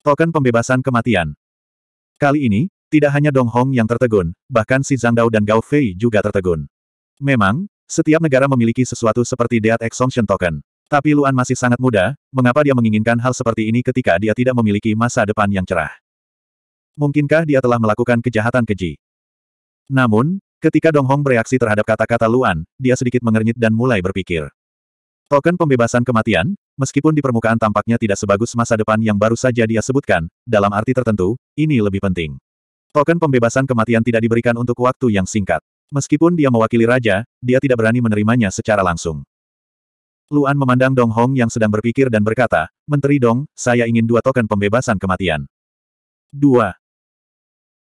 Token pembebasan kematian. Kali ini, tidak hanya Dong Hong yang tertegun, bahkan si Zhang Dao dan Gao Fei juga tertegun. Memang, setiap negara memiliki sesuatu seperti Death Exemption Token. Tapi Luan masih sangat muda, mengapa dia menginginkan hal seperti ini ketika dia tidak memiliki masa depan yang cerah? Mungkinkah dia telah melakukan kejahatan keji? Namun, ketika Dong Hong bereaksi terhadap kata-kata Luan, dia sedikit mengernyit dan mulai berpikir. Token pembebasan kematian, meskipun di permukaan tampaknya tidak sebagus masa depan yang baru saja dia sebutkan, dalam arti tertentu, ini lebih penting. Token pembebasan kematian tidak diberikan untuk waktu yang singkat. Meskipun dia mewakili raja, dia tidak berani menerimanya secara langsung. Luan memandang Dong Hong yang sedang berpikir dan berkata, Menteri Dong, saya ingin dua token pembebasan kematian. Dua.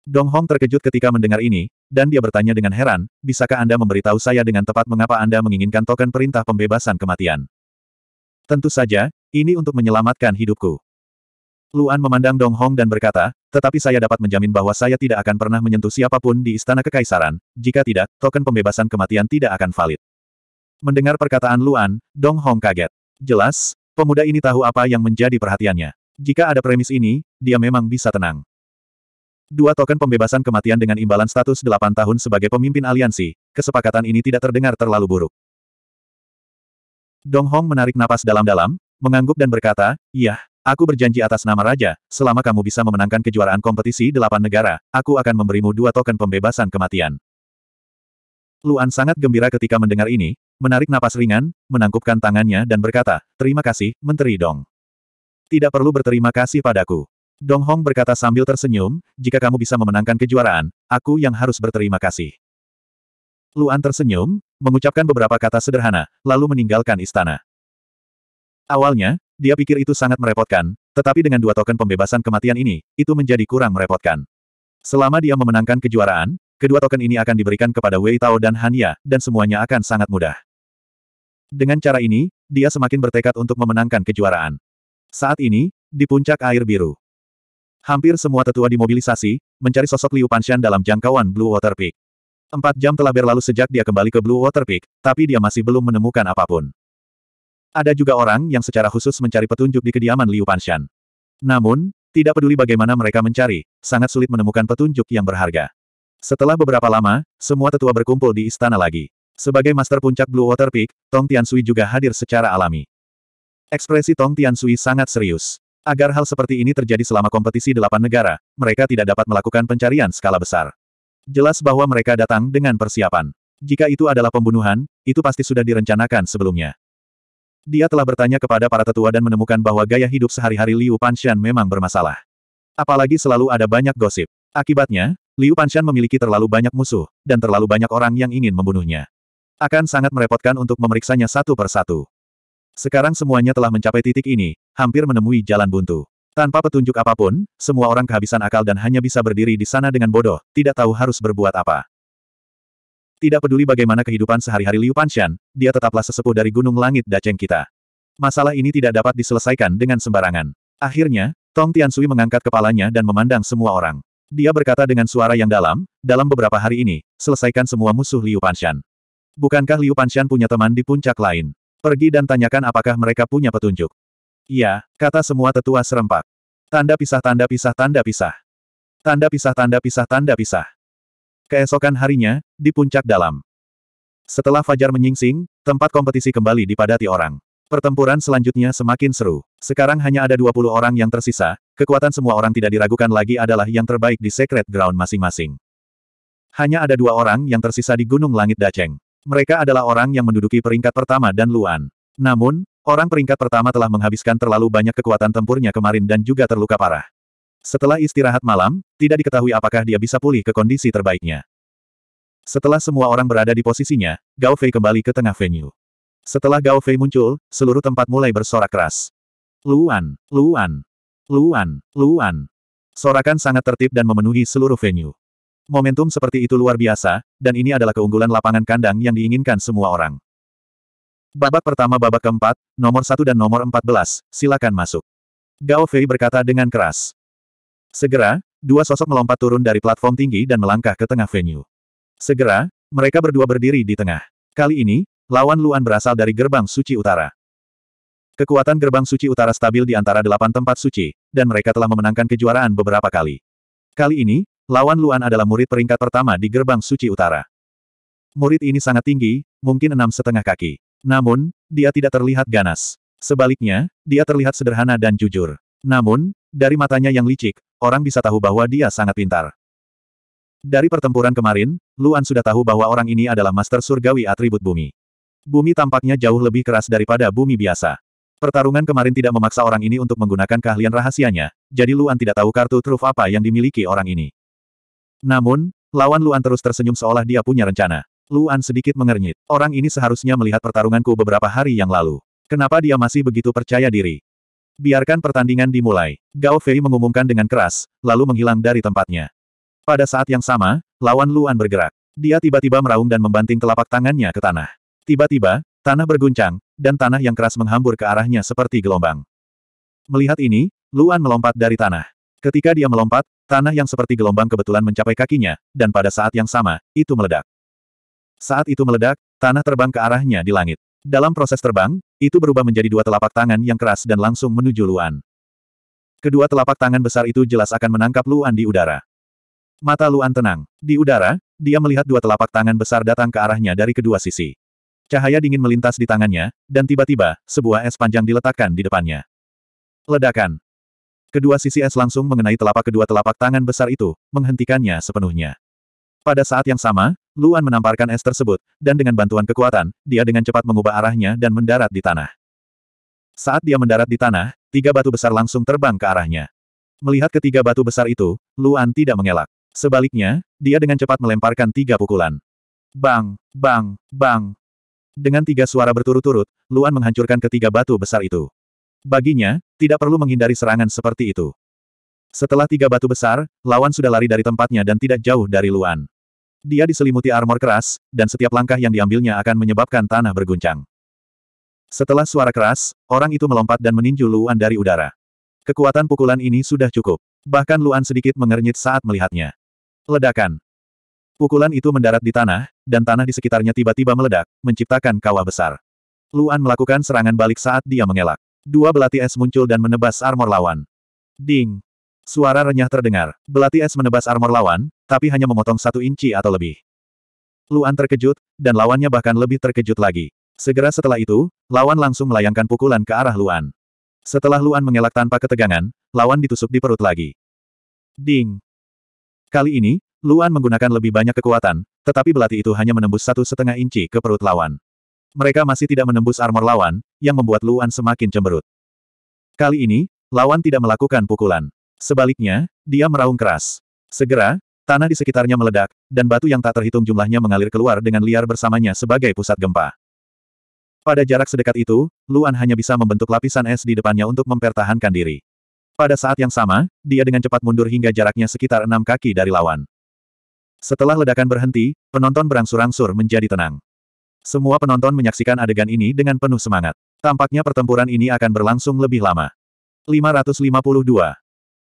Dong Hong terkejut ketika mendengar ini, dan dia bertanya dengan heran, bisakah Anda memberitahu saya dengan tepat mengapa Anda menginginkan token perintah pembebasan kematian? Tentu saja, ini untuk menyelamatkan hidupku. Luan memandang Dong Hong dan berkata, tetapi saya dapat menjamin bahwa saya tidak akan pernah menyentuh siapapun di Istana Kekaisaran, jika tidak, token pembebasan kematian tidak akan valid. Mendengar perkataan Luan, Dong Hong kaget. Jelas, pemuda ini tahu apa yang menjadi perhatiannya. Jika ada premis ini, dia memang bisa tenang. Dua token pembebasan kematian dengan imbalan status 8 tahun sebagai pemimpin aliansi, kesepakatan ini tidak terdengar terlalu buruk. Dong Hong menarik napas dalam-dalam, mengangguk dan berkata, Iya, aku berjanji atas nama Raja, selama kamu bisa memenangkan kejuaraan kompetisi delapan negara, aku akan memberimu dua token pembebasan kematian. Luan sangat gembira ketika mendengar ini, menarik napas ringan, menangkupkan tangannya dan berkata, Terima kasih, Menteri Dong. Tidak perlu berterima kasih padaku. Dong Hong berkata sambil tersenyum, jika kamu bisa memenangkan kejuaraan, aku yang harus berterima kasih. Luan tersenyum, mengucapkan beberapa kata sederhana, lalu meninggalkan istana. Awalnya, dia pikir itu sangat merepotkan, tetapi dengan dua token pembebasan kematian ini, itu menjadi kurang merepotkan. Selama dia memenangkan kejuaraan, kedua token ini akan diberikan kepada Wei Tao dan Hania, dan semuanya akan sangat mudah. Dengan cara ini, dia semakin bertekad untuk memenangkan kejuaraan. Saat ini, di puncak air biru. Hampir semua tetua dimobilisasi, mencari sosok Liu Panshan dalam jangkauan Blue Water Peak. Empat jam telah berlalu sejak dia kembali ke Blue Water Peak, tapi dia masih belum menemukan apapun. Ada juga orang yang secara khusus mencari petunjuk di kediaman Liu Panshan. Namun, tidak peduli bagaimana mereka mencari, sangat sulit menemukan petunjuk yang berharga. Setelah beberapa lama, semua tetua berkumpul di istana lagi. Sebagai master puncak Blue Water Peak, Tong Tian Sui juga hadir secara alami. Ekspresi Tong Tian Sui sangat serius. Agar hal seperti ini terjadi selama kompetisi delapan negara, mereka tidak dapat melakukan pencarian skala besar. Jelas bahwa mereka datang dengan persiapan. Jika itu adalah pembunuhan, itu pasti sudah direncanakan sebelumnya. Dia telah bertanya kepada para tetua dan menemukan bahwa gaya hidup sehari-hari Liu Panshan memang bermasalah. Apalagi selalu ada banyak gosip. Akibatnya, Liu Panshan memiliki terlalu banyak musuh, dan terlalu banyak orang yang ingin membunuhnya. Akan sangat merepotkan untuk memeriksanya satu per satu. Sekarang semuanya telah mencapai titik ini, hampir menemui jalan buntu. Tanpa petunjuk apapun, semua orang kehabisan akal dan hanya bisa berdiri di sana dengan bodoh, tidak tahu harus berbuat apa. Tidak peduli bagaimana kehidupan sehari-hari Liu Panshan, dia tetaplah sesepuh dari Gunung Langit Daceng kita. Masalah ini tidak dapat diselesaikan dengan sembarangan. Akhirnya, Tong Tiansui mengangkat kepalanya dan memandang semua orang. Dia berkata dengan suara yang dalam, dalam beberapa hari ini, selesaikan semua musuh Liu Panshan. Bukankah Liu Panshan punya teman di puncak lain? Pergi dan tanyakan apakah mereka punya petunjuk. Iya, kata semua tetua serempak. Tanda pisah tanda pisah tanda pisah. Tanda pisah tanda pisah tanda pisah. Keesokan harinya, di puncak dalam. Setelah Fajar menyingsing, tempat kompetisi kembali dipadati orang. Pertempuran selanjutnya semakin seru. Sekarang hanya ada 20 orang yang tersisa, kekuatan semua orang tidak diragukan lagi adalah yang terbaik di Secret Ground masing-masing. Hanya ada dua orang yang tersisa di Gunung Langit Daceng. Mereka adalah orang yang menduduki peringkat pertama dan Luan. Namun, Orang peringkat pertama telah menghabiskan terlalu banyak kekuatan tempurnya kemarin dan juga terluka parah. Setelah istirahat malam, tidak diketahui apakah dia bisa pulih ke kondisi terbaiknya. Setelah semua orang berada di posisinya, Gao Fei kembali ke tengah venue. Setelah Gao Fei muncul, seluruh tempat mulai bersorak keras. Luan, Luan, Luan, Luan. Sorakan sangat tertib dan memenuhi seluruh venue. Momentum seperti itu luar biasa, dan ini adalah keunggulan lapangan kandang yang diinginkan semua orang. Babak pertama babak keempat, nomor satu dan nomor empat belas silakan masuk. Gao Fei berkata dengan keras. Segera, dua sosok melompat turun dari platform tinggi dan melangkah ke tengah venue. Segera, mereka berdua berdiri di tengah. Kali ini, lawan Luan berasal dari gerbang suci utara. Kekuatan gerbang suci utara stabil di antara delapan tempat suci, dan mereka telah memenangkan kejuaraan beberapa kali. Kali ini, lawan Luan adalah murid peringkat pertama di gerbang suci utara. Murid ini sangat tinggi, mungkin enam setengah kaki. Namun, dia tidak terlihat ganas. Sebaliknya, dia terlihat sederhana dan jujur. Namun, dari matanya yang licik, orang bisa tahu bahwa dia sangat pintar. Dari pertempuran kemarin, Luan sudah tahu bahwa orang ini adalah master surgawi atribut bumi. Bumi tampaknya jauh lebih keras daripada bumi biasa. Pertarungan kemarin tidak memaksa orang ini untuk menggunakan keahlian rahasianya, jadi Luan tidak tahu kartu truf apa yang dimiliki orang ini. Namun, lawan Luan terus tersenyum seolah dia punya rencana. Luan sedikit mengernyit. Orang ini seharusnya melihat pertarunganku beberapa hari yang lalu. Kenapa dia masih begitu percaya diri? Biarkan pertandingan dimulai. Gao Fei mengumumkan dengan keras, lalu menghilang dari tempatnya. Pada saat yang sama, lawan Luan bergerak. Dia tiba-tiba meraung dan membanting telapak tangannya ke tanah. Tiba-tiba, tanah berguncang, dan tanah yang keras menghambur ke arahnya seperti gelombang. Melihat ini, Luan melompat dari tanah. Ketika dia melompat, tanah yang seperti gelombang kebetulan mencapai kakinya, dan pada saat yang sama, itu meledak. Saat itu meledak, tanah terbang ke arahnya di langit. Dalam proses terbang, itu berubah menjadi dua telapak tangan yang keras dan langsung menuju Luan. Kedua telapak tangan besar itu jelas akan menangkap Luan di udara. Mata Luan tenang. Di udara, dia melihat dua telapak tangan besar datang ke arahnya dari kedua sisi. Cahaya dingin melintas di tangannya, dan tiba-tiba, sebuah es panjang diletakkan di depannya. Ledakan. Kedua sisi es langsung mengenai telapak kedua telapak tangan besar itu, menghentikannya sepenuhnya. Pada saat yang sama, Luan menamparkan es tersebut, dan dengan bantuan kekuatan, dia dengan cepat mengubah arahnya dan mendarat di tanah. Saat dia mendarat di tanah, tiga batu besar langsung terbang ke arahnya. Melihat ketiga batu besar itu, Luan tidak mengelak. Sebaliknya, dia dengan cepat melemparkan tiga pukulan. Bang, bang, bang. Dengan tiga suara berturut-turut, Luan menghancurkan ketiga batu besar itu. Baginya, tidak perlu menghindari serangan seperti itu. Setelah tiga batu besar, lawan sudah lari dari tempatnya dan tidak jauh dari Luan. Dia diselimuti armor keras, dan setiap langkah yang diambilnya akan menyebabkan tanah berguncang. Setelah suara keras, orang itu melompat dan meninju Luan dari udara. Kekuatan pukulan ini sudah cukup. Bahkan Luan sedikit mengernyit saat melihatnya. Ledakan. Pukulan itu mendarat di tanah, dan tanah di sekitarnya tiba-tiba meledak, menciptakan kawah besar. Luan melakukan serangan balik saat dia mengelak. Dua belati es muncul dan menebas armor lawan. Ding! Suara renyah terdengar. Belati es menebas armor lawan, tapi hanya memotong satu inci atau lebih. Luan terkejut, dan lawannya bahkan lebih terkejut lagi. Segera setelah itu, lawan langsung melayangkan pukulan ke arah Luan. Setelah Luan mengelak tanpa ketegangan, lawan ditusuk di perut lagi. Ding! Kali ini, Luan menggunakan lebih banyak kekuatan, tetapi belati itu hanya menembus satu setengah inci ke perut lawan. Mereka masih tidak menembus armor lawan, yang membuat Luan semakin cemberut. Kali ini, lawan tidak melakukan pukulan. Sebaliknya, dia meraung keras. Segera, Tanah di sekitarnya meledak, dan batu yang tak terhitung jumlahnya mengalir keluar dengan liar bersamanya sebagai pusat gempa. Pada jarak sedekat itu, Luan hanya bisa membentuk lapisan es di depannya untuk mempertahankan diri. Pada saat yang sama, dia dengan cepat mundur hingga jaraknya sekitar enam kaki dari lawan. Setelah ledakan berhenti, penonton berangsur-angsur menjadi tenang. Semua penonton menyaksikan adegan ini dengan penuh semangat. Tampaknya pertempuran ini akan berlangsung lebih lama. 552.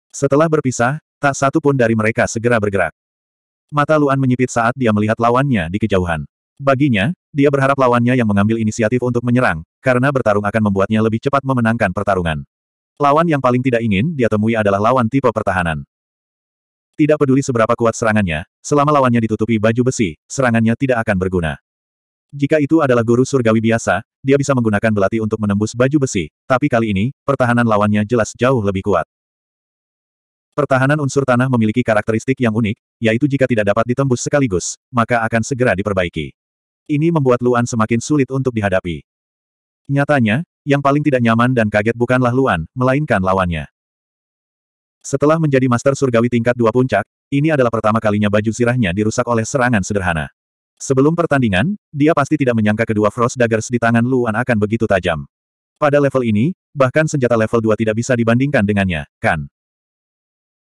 Setelah berpisah, Tak satu pun dari mereka segera bergerak. Mata Luan menyipit saat dia melihat lawannya di kejauhan. Baginya, dia berharap lawannya yang mengambil inisiatif untuk menyerang, karena bertarung akan membuatnya lebih cepat memenangkan pertarungan. Lawan yang paling tidak ingin dia temui adalah lawan tipe pertahanan. Tidak peduli seberapa kuat serangannya, selama lawannya ditutupi baju besi, serangannya tidak akan berguna. Jika itu adalah guru surgawi biasa, dia bisa menggunakan belati untuk menembus baju besi, tapi kali ini, pertahanan lawannya jelas jauh lebih kuat. Pertahanan unsur tanah memiliki karakteristik yang unik, yaitu jika tidak dapat ditembus sekaligus, maka akan segera diperbaiki. Ini membuat Luan semakin sulit untuk dihadapi. Nyatanya, yang paling tidak nyaman dan kaget bukanlah Luan, melainkan lawannya. Setelah menjadi Master Surgawi tingkat dua puncak, ini adalah pertama kalinya baju sirahnya dirusak oleh serangan sederhana. Sebelum pertandingan, dia pasti tidak menyangka kedua Frost Daggers di tangan Luan akan begitu tajam. Pada level ini, bahkan senjata level 2 tidak bisa dibandingkan dengannya, kan?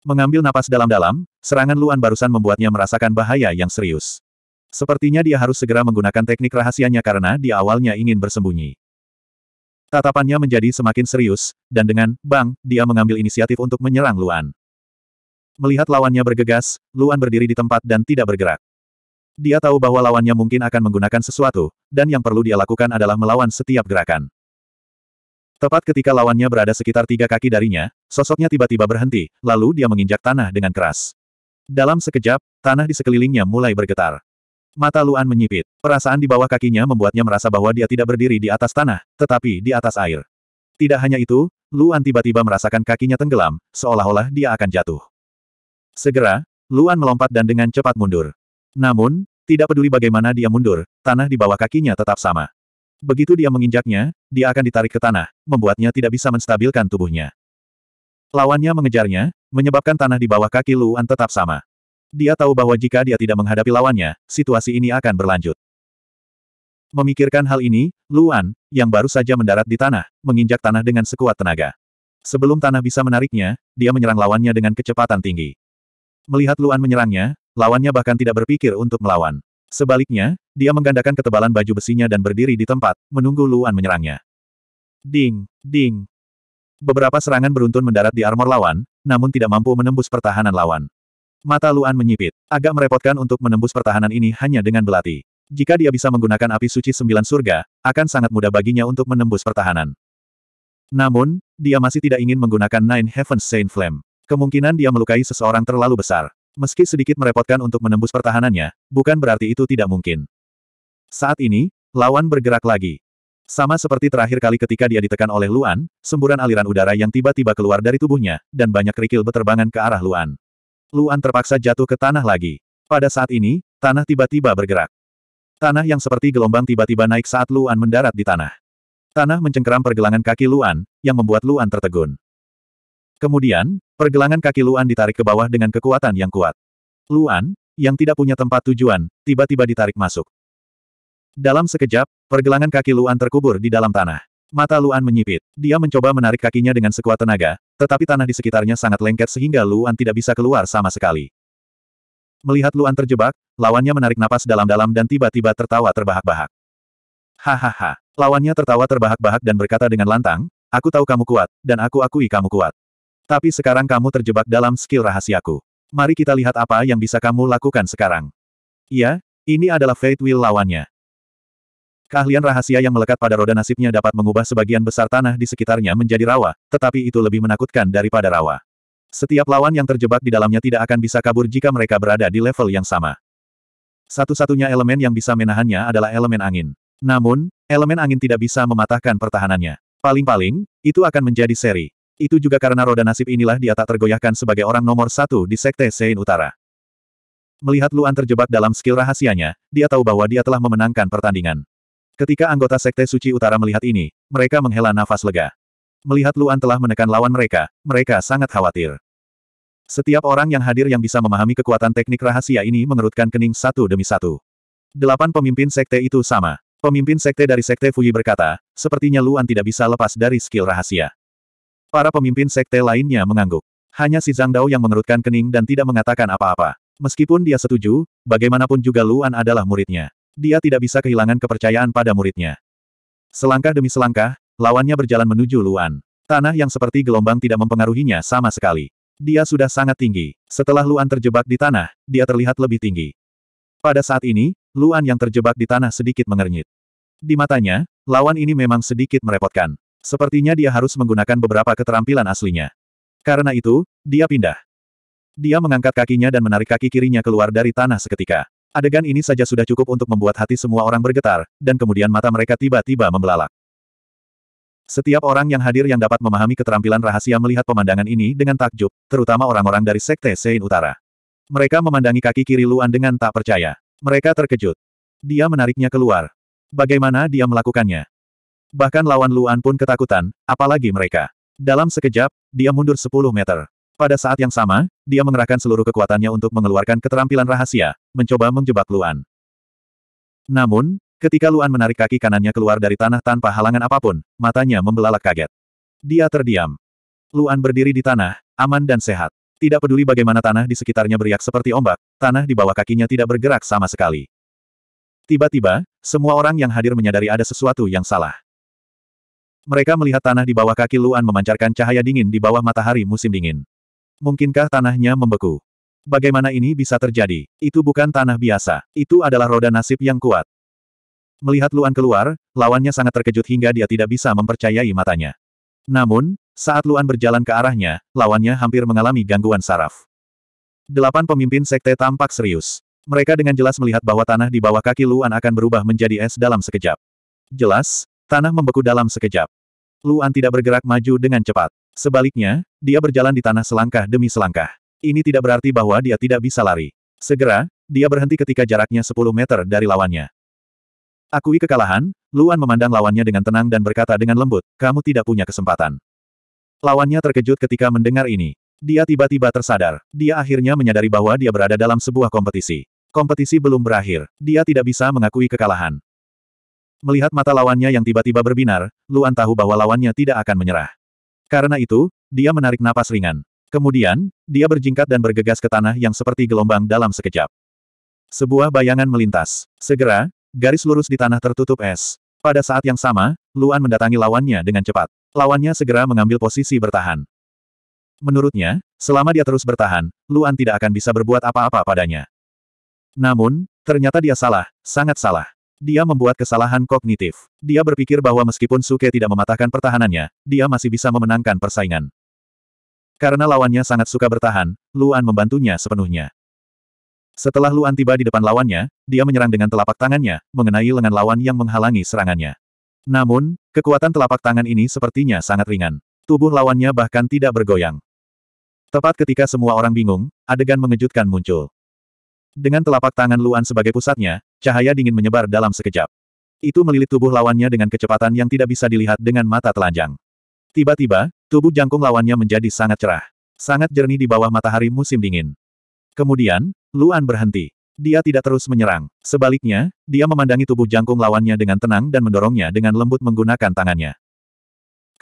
Mengambil napas dalam-dalam, serangan Luan barusan membuatnya merasakan bahaya yang serius. Sepertinya dia harus segera menggunakan teknik rahasianya karena di awalnya ingin bersembunyi. Tatapannya menjadi semakin serius, dan dengan bang, dia mengambil inisiatif untuk menyerang Luan. Melihat lawannya bergegas, Luan berdiri di tempat dan tidak bergerak. Dia tahu bahwa lawannya mungkin akan menggunakan sesuatu, dan yang perlu dia lakukan adalah melawan setiap gerakan. Tepat ketika lawannya berada sekitar tiga kaki darinya, sosoknya tiba-tiba berhenti, lalu dia menginjak tanah dengan keras. Dalam sekejap, tanah di sekelilingnya mulai bergetar. Mata Luan menyipit. Perasaan di bawah kakinya membuatnya merasa bahwa dia tidak berdiri di atas tanah, tetapi di atas air. Tidak hanya itu, Luan tiba-tiba merasakan kakinya tenggelam, seolah-olah dia akan jatuh. Segera, Luan melompat dan dengan cepat mundur. Namun, tidak peduli bagaimana dia mundur, tanah di bawah kakinya tetap sama. Begitu dia menginjaknya, dia akan ditarik ke tanah, membuatnya tidak bisa menstabilkan tubuhnya. Lawannya mengejarnya, menyebabkan tanah di bawah kaki Luan tetap sama. Dia tahu bahwa jika dia tidak menghadapi lawannya, situasi ini akan berlanjut. Memikirkan hal ini, Luan, yang baru saja mendarat di tanah, menginjak tanah dengan sekuat tenaga. Sebelum tanah bisa menariknya, dia menyerang lawannya dengan kecepatan tinggi. Melihat Luan menyerangnya, lawannya bahkan tidak berpikir untuk melawan. Sebaliknya, dia menggandakan ketebalan baju besinya dan berdiri di tempat, menunggu Luan menyerangnya. Ding, ding. Beberapa serangan beruntun mendarat di armor lawan, namun tidak mampu menembus pertahanan lawan. Mata Luan menyipit, agak merepotkan untuk menembus pertahanan ini hanya dengan belati. Jika dia bisa menggunakan api suci sembilan surga, akan sangat mudah baginya untuk menembus pertahanan. Namun, dia masih tidak ingin menggunakan Nine Heavens Saint Flame. Kemungkinan dia melukai seseorang terlalu besar. Meski sedikit merepotkan untuk menembus pertahanannya, bukan berarti itu tidak mungkin. Saat ini, lawan bergerak lagi. Sama seperti terakhir kali ketika dia ditekan oleh Luan, semburan aliran udara yang tiba-tiba keluar dari tubuhnya, dan banyak kerikil beterbangan ke arah Luan. Luan terpaksa jatuh ke tanah lagi. Pada saat ini, tanah tiba-tiba bergerak. Tanah yang seperti gelombang tiba-tiba naik saat Luan mendarat di tanah. Tanah mencengkeram pergelangan kaki Luan, yang membuat Luan tertegun. Kemudian, pergelangan kaki Luan ditarik ke bawah dengan kekuatan yang kuat. Luan, yang tidak punya tempat tujuan, tiba-tiba ditarik masuk. Dalam sekejap, pergelangan kaki Luan terkubur di dalam tanah. Mata Luan menyipit. Dia mencoba menarik kakinya dengan sekuat tenaga, tetapi tanah di sekitarnya sangat lengket sehingga Luan tidak bisa keluar sama sekali. Melihat Luan terjebak, lawannya menarik napas dalam-dalam dan tiba-tiba tertawa terbahak-bahak. Hahaha, lawannya tertawa terbahak-bahak dan berkata dengan lantang, Aku tahu kamu kuat, dan aku akui kamu kuat. Tapi sekarang kamu terjebak dalam skill rahasiaku. Mari kita lihat apa yang bisa kamu lakukan sekarang. Iya, ini adalah Fate Will lawannya. Keahlian rahasia yang melekat pada roda nasibnya dapat mengubah sebagian besar tanah di sekitarnya menjadi rawa, tetapi itu lebih menakutkan daripada rawa. Setiap lawan yang terjebak di dalamnya tidak akan bisa kabur jika mereka berada di level yang sama. Satu-satunya elemen yang bisa menahannya adalah elemen angin. Namun, elemen angin tidak bisa mematahkan pertahanannya. Paling-paling, itu akan menjadi seri. Itu juga karena roda nasib inilah dia tak tergoyahkan sebagai orang nomor satu di Sekte Sein Utara. Melihat Luan terjebak dalam skill rahasianya, dia tahu bahwa dia telah memenangkan pertandingan. Ketika anggota Sekte Suci Utara melihat ini, mereka menghela nafas lega. Melihat Luan telah menekan lawan mereka, mereka sangat khawatir. Setiap orang yang hadir yang bisa memahami kekuatan teknik rahasia ini mengerutkan kening satu demi satu. Delapan pemimpin Sekte itu sama. Pemimpin Sekte dari Sekte Fuyi berkata, sepertinya Luan tidak bisa lepas dari skill rahasia. Para pemimpin sekte lainnya mengangguk. Hanya si Zhang Dao yang mengerutkan kening dan tidak mengatakan apa-apa. Meskipun dia setuju, bagaimanapun juga Luan adalah muridnya. Dia tidak bisa kehilangan kepercayaan pada muridnya. Selangkah demi selangkah, lawannya berjalan menuju Luan. Tanah yang seperti gelombang tidak mempengaruhinya sama sekali. Dia sudah sangat tinggi. Setelah Luan terjebak di tanah, dia terlihat lebih tinggi. Pada saat ini, Luan yang terjebak di tanah sedikit mengernyit. Di matanya, lawan ini memang sedikit merepotkan. Sepertinya dia harus menggunakan beberapa keterampilan aslinya. Karena itu, dia pindah. Dia mengangkat kakinya dan menarik kaki kirinya keluar dari tanah seketika. Adegan ini saja sudah cukup untuk membuat hati semua orang bergetar, dan kemudian mata mereka tiba-tiba membelalak. Setiap orang yang hadir yang dapat memahami keterampilan rahasia melihat pemandangan ini dengan takjub, terutama orang-orang dari Sekte Sein Utara. Mereka memandangi kaki kiri Luan dengan tak percaya. Mereka terkejut. Dia menariknya keluar. Bagaimana dia melakukannya? Bahkan lawan Luan pun ketakutan, apalagi mereka. Dalam sekejap, dia mundur 10 meter. Pada saat yang sama, dia mengerahkan seluruh kekuatannya untuk mengeluarkan keterampilan rahasia, mencoba menjebak Luan. Namun, ketika Luan menarik kaki kanannya keluar dari tanah tanpa halangan apapun, matanya membelalak kaget. Dia terdiam. Luan berdiri di tanah, aman dan sehat. Tidak peduli bagaimana tanah di sekitarnya beriak seperti ombak, tanah di bawah kakinya tidak bergerak sama sekali. Tiba-tiba, semua orang yang hadir menyadari ada sesuatu yang salah. Mereka melihat tanah di bawah kaki Luan memancarkan cahaya dingin di bawah matahari musim dingin. Mungkinkah tanahnya membeku? Bagaimana ini bisa terjadi? Itu bukan tanah biasa. Itu adalah roda nasib yang kuat. Melihat Luan keluar, lawannya sangat terkejut hingga dia tidak bisa mempercayai matanya. Namun, saat Luan berjalan ke arahnya, lawannya hampir mengalami gangguan saraf. Delapan pemimpin sekte tampak serius. Mereka dengan jelas melihat bahwa tanah di bawah kaki Luan akan berubah menjadi es dalam sekejap. Jelas, tanah membeku dalam sekejap. Luan tidak bergerak maju dengan cepat. Sebaliknya, dia berjalan di tanah selangkah demi selangkah. Ini tidak berarti bahwa dia tidak bisa lari. Segera, dia berhenti ketika jaraknya 10 meter dari lawannya. Akui kekalahan, Luan memandang lawannya dengan tenang dan berkata dengan lembut, kamu tidak punya kesempatan. Lawannya terkejut ketika mendengar ini. Dia tiba-tiba tersadar. Dia akhirnya menyadari bahwa dia berada dalam sebuah kompetisi. Kompetisi belum berakhir. Dia tidak bisa mengakui kekalahan. Melihat mata lawannya yang tiba-tiba berbinar, Luan tahu bahwa lawannya tidak akan menyerah. Karena itu, dia menarik napas ringan. Kemudian, dia berjingkat dan bergegas ke tanah yang seperti gelombang dalam sekejap. Sebuah bayangan melintas. Segera, garis lurus di tanah tertutup es. Pada saat yang sama, Luan mendatangi lawannya dengan cepat. Lawannya segera mengambil posisi bertahan. Menurutnya, selama dia terus bertahan, Luan tidak akan bisa berbuat apa-apa padanya. Namun, ternyata dia salah, sangat salah. Dia membuat kesalahan kognitif. Dia berpikir bahwa meskipun Suke tidak mematahkan pertahanannya, dia masih bisa memenangkan persaingan. Karena lawannya sangat suka bertahan, Luan membantunya sepenuhnya. Setelah Luan tiba di depan lawannya, dia menyerang dengan telapak tangannya, mengenai lengan lawan yang menghalangi serangannya. Namun, kekuatan telapak tangan ini sepertinya sangat ringan. Tubuh lawannya bahkan tidak bergoyang. Tepat ketika semua orang bingung, adegan mengejutkan muncul. Dengan telapak tangan Luan sebagai pusatnya, Cahaya dingin menyebar dalam sekejap. Itu melilit tubuh lawannya dengan kecepatan yang tidak bisa dilihat dengan mata telanjang. Tiba-tiba, tubuh jangkung lawannya menjadi sangat cerah. Sangat jernih di bawah matahari musim dingin. Kemudian, Luan berhenti. Dia tidak terus menyerang. Sebaliknya, dia memandangi tubuh jangkung lawannya dengan tenang dan mendorongnya dengan lembut menggunakan tangannya.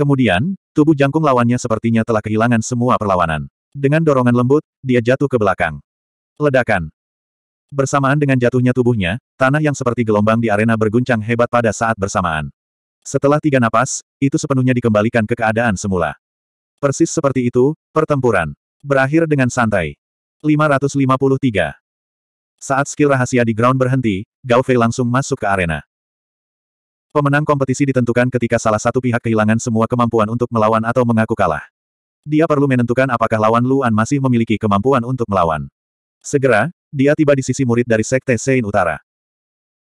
Kemudian, tubuh jangkung lawannya sepertinya telah kehilangan semua perlawanan. Dengan dorongan lembut, dia jatuh ke belakang. Ledakan. Bersamaan dengan jatuhnya tubuhnya, tanah yang seperti gelombang di arena berguncang hebat pada saat bersamaan. Setelah tiga napas, itu sepenuhnya dikembalikan ke keadaan semula. Persis seperti itu, pertempuran. Berakhir dengan santai. 553. Saat skill rahasia di ground berhenti, Gao Fei langsung masuk ke arena. Pemenang kompetisi ditentukan ketika salah satu pihak kehilangan semua kemampuan untuk melawan atau mengaku kalah. Dia perlu menentukan apakah lawan Luan masih memiliki kemampuan untuk melawan. Segera, dia tiba di sisi murid dari Sekte Sein Utara.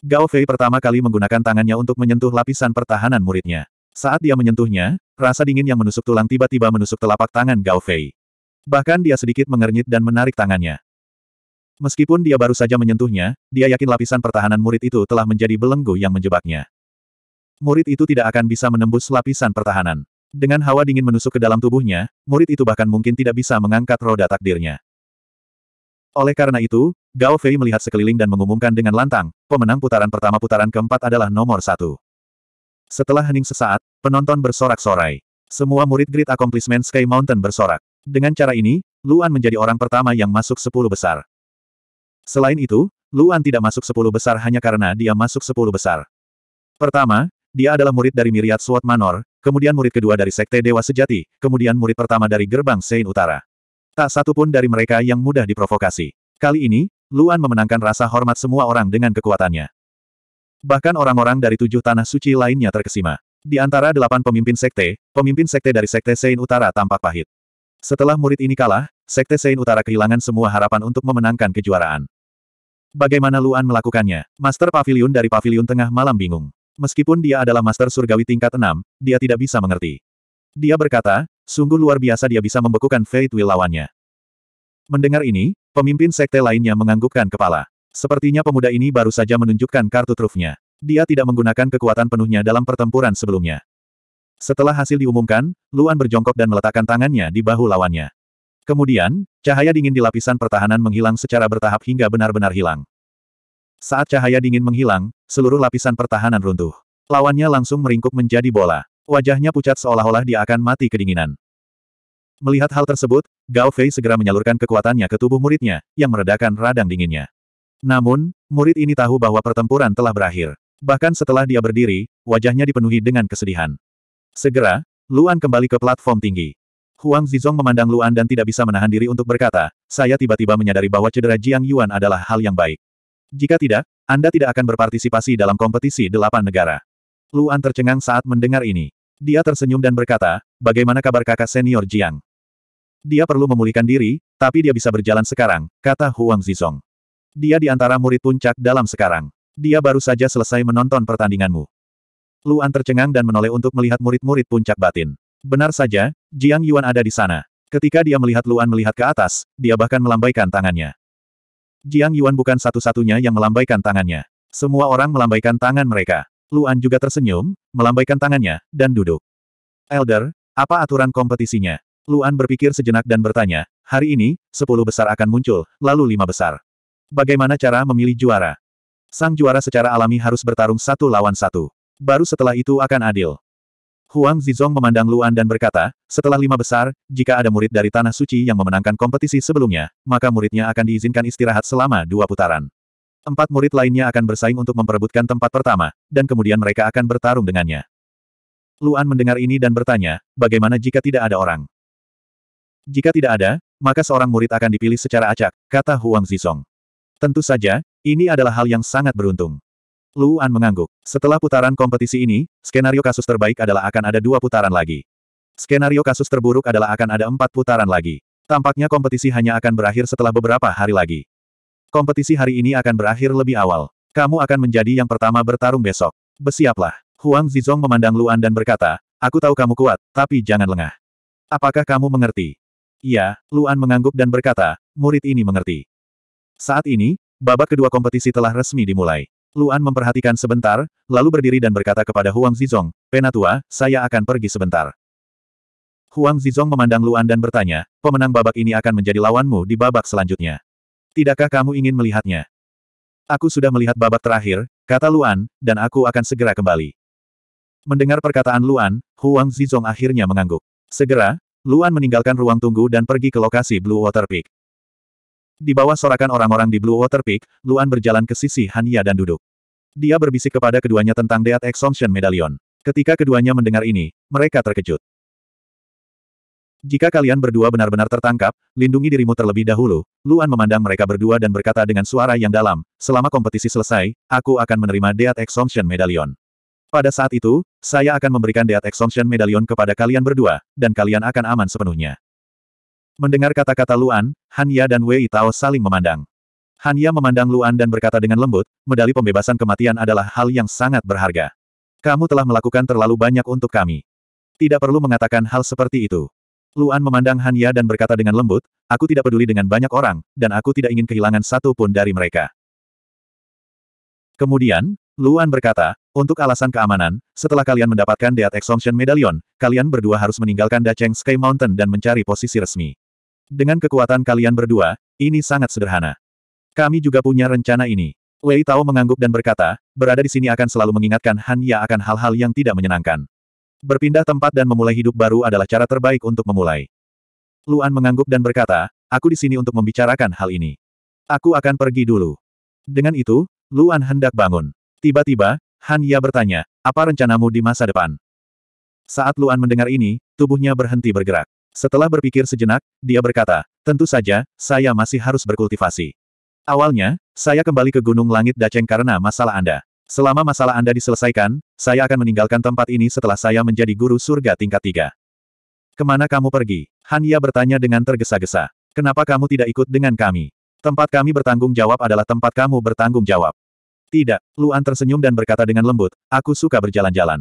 Gao Fei pertama kali menggunakan tangannya untuk menyentuh lapisan pertahanan muridnya. Saat dia menyentuhnya, rasa dingin yang menusuk tulang tiba-tiba menusuk telapak tangan Gao Fei. Bahkan dia sedikit mengernyit dan menarik tangannya. Meskipun dia baru saja menyentuhnya, dia yakin lapisan pertahanan murid itu telah menjadi belenggu yang menjebaknya. Murid itu tidak akan bisa menembus lapisan pertahanan. Dengan hawa dingin menusuk ke dalam tubuhnya, murid itu bahkan mungkin tidak bisa mengangkat roda takdirnya. Oleh karena itu, Gao Fei melihat sekeliling dan mengumumkan dengan lantang, pemenang putaran pertama putaran keempat adalah nomor satu. Setelah hening sesaat, penonton bersorak-sorai. Semua murid Great Accomplishment Sky Mountain bersorak. Dengan cara ini, Luan menjadi orang pertama yang masuk sepuluh besar. Selain itu, Luan tidak masuk sepuluh besar hanya karena dia masuk sepuluh besar. Pertama, dia adalah murid dari Miriat Swot Manor, kemudian murid kedua dari Sekte Dewa Sejati, kemudian murid pertama dari Gerbang Sein Utara. Tak satu pun dari mereka yang mudah diprovokasi. Kali ini, Luan memenangkan rasa hormat semua orang dengan kekuatannya. Bahkan orang-orang dari tujuh tanah suci lainnya terkesima. Di antara delapan pemimpin sekte, pemimpin sekte dari sekte Sein Utara tampak pahit. Setelah murid ini kalah, sekte Sein Utara kehilangan semua harapan untuk memenangkan kejuaraan. Bagaimana Luan melakukannya? Master Pavilion dari Pavilion Tengah Malam bingung. Meskipun dia adalah Master Surgawi tingkat Enam, dia tidak bisa mengerti. Dia berkata, sungguh luar biasa dia bisa membekukan Fate Will lawannya. Mendengar ini, pemimpin sekte lainnya menganggukkan kepala. Sepertinya pemuda ini baru saja menunjukkan kartu trufnya. Dia tidak menggunakan kekuatan penuhnya dalam pertempuran sebelumnya. Setelah hasil diumumkan, Luan berjongkok dan meletakkan tangannya di bahu lawannya. Kemudian, cahaya dingin di lapisan pertahanan menghilang secara bertahap hingga benar-benar hilang. Saat cahaya dingin menghilang, seluruh lapisan pertahanan runtuh. Lawannya langsung meringkuk menjadi bola. Wajahnya pucat seolah-olah dia akan mati kedinginan. Melihat hal tersebut, Gao Fei segera menyalurkan kekuatannya ke tubuh muridnya, yang meredakan radang dinginnya. Namun, murid ini tahu bahwa pertempuran telah berakhir. Bahkan setelah dia berdiri, wajahnya dipenuhi dengan kesedihan. Segera, Luan kembali ke platform tinggi. Huang Zizong memandang Luan dan tidak bisa menahan diri untuk berkata, saya tiba-tiba menyadari bahwa cedera Jiang Yuan adalah hal yang baik. Jika tidak, Anda tidak akan berpartisipasi dalam kompetisi delapan negara. Luan tercengang saat mendengar ini. Dia tersenyum dan berkata, bagaimana kabar kakak senior Jiang? Dia perlu memulihkan diri, tapi dia bisa berjalan sekarang, kata Huang Zizong. Dia di antara murid puncak dalam sekarang. Dia baru saja selesai menonton pertandinganmu. Luan tercengang dan menoleh untuk melihat murid-murid puncak batin. Benar saja, Jiang Yuan ada di sana. Ketika dia melihat Luan melihat ke atas, dia bahkan melambaikan tangannya. Jiang Yuan bukan satu-satunya yang melambaikan tangannya. Semua orang melambaikan tangan mereka. Luan juga tersenyum, melambaikan tangannya, dan duduk. Elder, apa aturan kompetisinya? Luan berpikir sejenak dan bertanya, hari ini, sepuluh besar akan muncul, lalu lima besar. Bagaimana cara memilih juara? Sang juara secara alami harus bertarung satu lawan satu. Baru setelah itu akan adil. Huang Zizong memandang Luan dan berkata, setelah lima besar, jika ada murid dari Tanah Suci yang memenangkan kompetisi sebelumnya, maka muridnya akan diizinkan istirahat selama dua putaran. Empat murid lainnya akan bersaing untuk memperebutkan tempat pertama, dan kemudian mereka akan bertarung dengannya. Luan mendengar ini dan bertanya, bagaimana jika tidak ada orang? Jika tidak ada, maka seorang murid akan dipilih secara acak, kata Huang Zisong. Tentu saja, ini adalah hal yang sangat beruntung. Luan mengangguk. Setelah putaran kompetisi ini, skenario kasus terbaik adalah akan ada dua putaran lagi. Skenario kasus terburuk adalah akan ada empat putaran lagi. Tampaknya kompetisi hanya akan berakhir setelah beberapa hari lagi. Kompetisi hari ini akan berakhir lebih awal. Kamu akan menjadi yang pertama bertarung besok. Bersiaplah. Huang Zizong memandang Luan dan berkata, Aku tahu kamu kuat, tapi jangan lengah. Apakah kamu mengerti? Iya, Luan mengangguk dan berkata, murid ini mengerti. Saat ini, babak kedua kompetisi telah resmi dimulai. Luan memperhatikan sebentar, lalu berdiri dan berkata kepada Huang Zizong, Penatua, saya akan pergi sebentar. Huang Zizong memandang Luan dan bertanya, pemenang babak ini akan menjadi lawanmu di babak selanjutnya. Tidakkah kamu ingin melihatnya? Aku sudah melihat babak terakhir, kata Luan, dan aku akan segera kembali. Mendengar perkataan Luan, Huang Zizong akhirnya mengangguk. Segera, Luan meninggalkan ruang tunggu dan pergi ke lokasi Blue Water Peak. Di bawah sorakan orang-orang di Blue Water Peak, Luan berjalan ke sisi Hania dan duduk. Dia berbisik kepada keduanya tentang Deat Exhaustion Medallion. Ketika keduanya mendengar ini, mereka terkejut. Jika kalian berdua benar-benar tertangkap, lindungi dirimu terlebih dahulu. Luan memandang mereka berdua dan berkata dengan suara yang dalam, selama kompetisi selesai, aku akan menerima Deat Exemption Medallion. Pada saat itu, saya akan memberikan Deat Exemption Medallion kepada kalian berdua, dan kalian akan aman sepenuhnya. Mendengar kata-kata Luan, Hanya dan Wei Tao saling memandang. Hanya memandang Luan dan berkata dengan lembut, medali pembebasan kematian adalah hal yang sangat berharga. Kamu telah melakukan terlalu banyak untuk kami. Tidak perlu mengatakan hal seperti itu. Luan memandang Hania dan berkata dengan lembut, aku tidak peduli dengan banyak orang, dan aku tidak ingin kehilangan satu pun dari mereka. Kemudian, Luan berkata, untuk alasan keamanan, setelah kalian mendapatkan Deat Exemption Medallion, kalian berdua harus meninggalkan Dacheng Sky Mountain dan mencari posisi resmi. Dengan kekuatan kalian berdua, ini sangat sederhana. Kami juga punya rencana ini. Wei Tao mengangguk dan berkata, berada di sini akan selalu mengingatkan Han Ya akan hal-hal yang tidak menyenangkan. Berpindah tempat dan memulai hidup baru adalah cara terbaik untuk memulai. Luan mengangguk dan berkata, aku di sini untuk membicarakan hal ini. Aku akan pergi dulu. Dengan itu, Luan hendak bangun. Tiba-tiba, Han Ya bertanya, apa rencanamu di masa depan? Saat Luan mendengar ini, tubuhnya berhenti bergerak. Setelah berpikir sejenak, dia berkata, tentu saja, saya masih harus berkultivasi. Awalnya, saya kembali ke Gunung Langit Daceng karena masalah Anda. Selama masalah Anda diselesaikan, saya akan meninggalkan tempat ini setelah saya menjadi guru surga tingkat tiga. Kemana kamu pergi? Han Ya bertanya dengan tergesa-gesa. Kenapa kamu tidak ikut dengan kami? Tempat kami bertanggung jawab adalah tempat kamu bertanggung jawab. Tidak, Luan tersenyum dan berkata dengan lembut, aku suka berjalan-jalan.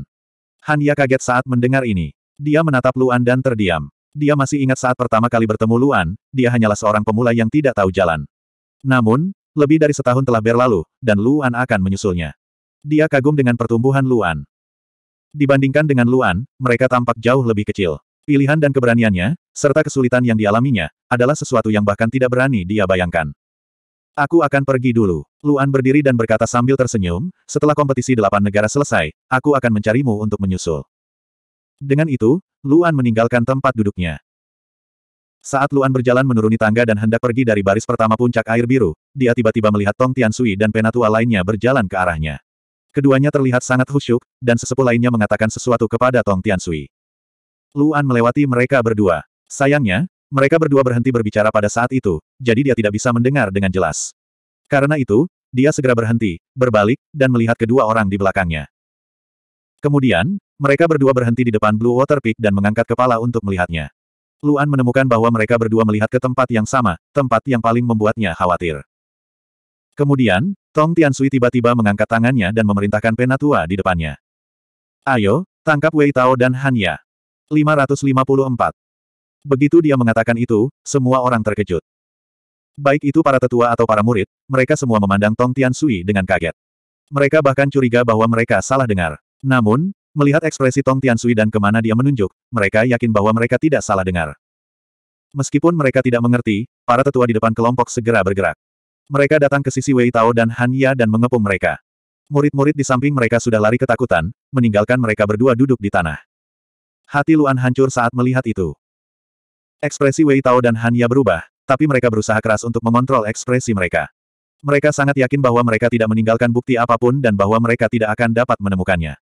Han Ya kaget saat mendengar ini. Dia menatap Luan dan terdiam. Dia masih ingat saat pertama kali bertemu Luan, dia hanyalah seorang pemula yang tidak tahu jalan. Namun, lebih dari setahun telah berlalu, dan Luan akan menyusulnya. Dia kagum dengan pertumbuhan Luan. Dibandingkan dengan Luan, mereka tampak jauh lebih kecil. Pilihan dan keberaniannya, serta kesulitan yang dialaminya, adalah sesuatu yang bahkan tidak berani dia bayangkan. Aku akan pergi dulu. Luan berdiri dan berkata sambil tersenyum, setelah kompetisi delapan negara selesai, aku akan mencarimu untuk menyusul. Dengan itu, Luan meninggalkan tempat duduknya. Saat Luan berjalan menuruni tangga dan hendak pergi dari baris pertama puncak air biru, dia tiba-tiba melihat Tong Tian Sui dan penatua lainnya berjalan ke arahnya. Keduanya terlihat sangat khusyuk, dan sesepuh lainnya mengatakan sesuatu kepada Tong Tiansui. Luan melewati mereka berdua. Sayangnya, mereka berdua berhenti berbicara pada saat itu, jadi dia tidak bisa mendengar dengan jelas. Karena itu, dia segera berhenti, berbalik, dan melihat kedua orang di belakangnya. Kemudian, mereka berdua berhenti di depan Blue Water Peak dan mengangkat kepala untuk melihatnya. Luan menemukan bahwa mereka berdua melihat ke tempat yang sama, tempat yang paling membuatnya khawatir. Kemudian, Tong Tian Sui tiba-tiba mengangkat tangannya dan memerintahkan penatua di depannya. Ayo, tangkap Wei Tao dan Han Ya. 554. Begitu dia mengatakan itu, semua orang terkejut. Baik itu para tetua atau para murid, mereka semua memandang Tong Tian Sui dengan kaget. Mereka bahkan curiga bahwa mereka salah dengar. Namun, melihat ekspresi Tong Tian Sui dan kemana dia menunjuk, mereka yakin bahwa mereka tidak salah dengar. Meskipun mereka tidak mengerti, para tetua di depan kelompok segera bergerak. Mereka datang ke sisi Wei Tao dan Han Ya dan mengepung mereka. Murid-murid di samping mereka sudah lari ketakutan, meninggalkan mereka berdua duduk di tanah. Hati Luan hancur saat melihat itu. Ekspresi Wei Tao dan Han Ya berubah, tapi mereka berusaha keras untuk mengontrol ekspresi mereka. Mereka sangat yakin bahwa mereka tidak meninggalkan bukti apapun dan bahwa mereka tidak akan dapat menemukannya.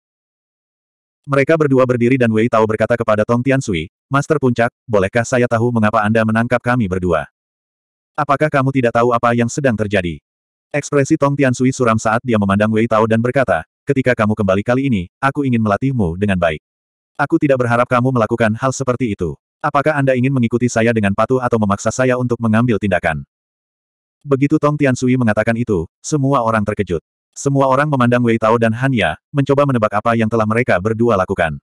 Mereka berdua berdiri dan Wei Tao berkata kepada Tong Tian Sui, Master Puncak, bolehkah saya tahu mengapa Anda menangkap kami berdua? Apakah kamu tidak tahu apa yang sedang terjadi? Ekspresi Tong Tiansui suram saat dia memandang Wei Tao dan berkata, ketika kamu kembali kali ini, aku ingin melatihmu dengan baik. Aku tidak berharap kamu melakukan hal seperti itu. Apakah Anda ingin mengikuti saya dengan patuh atau memaksa saya untuk mengambil tindakan? Begitu Tong Tiansui mengatakan itu, semua orang terkejut. Semua orang memandang Wei Tao dan Han Ya, mencoba menebak apa yang telah mereka berdua lakukan.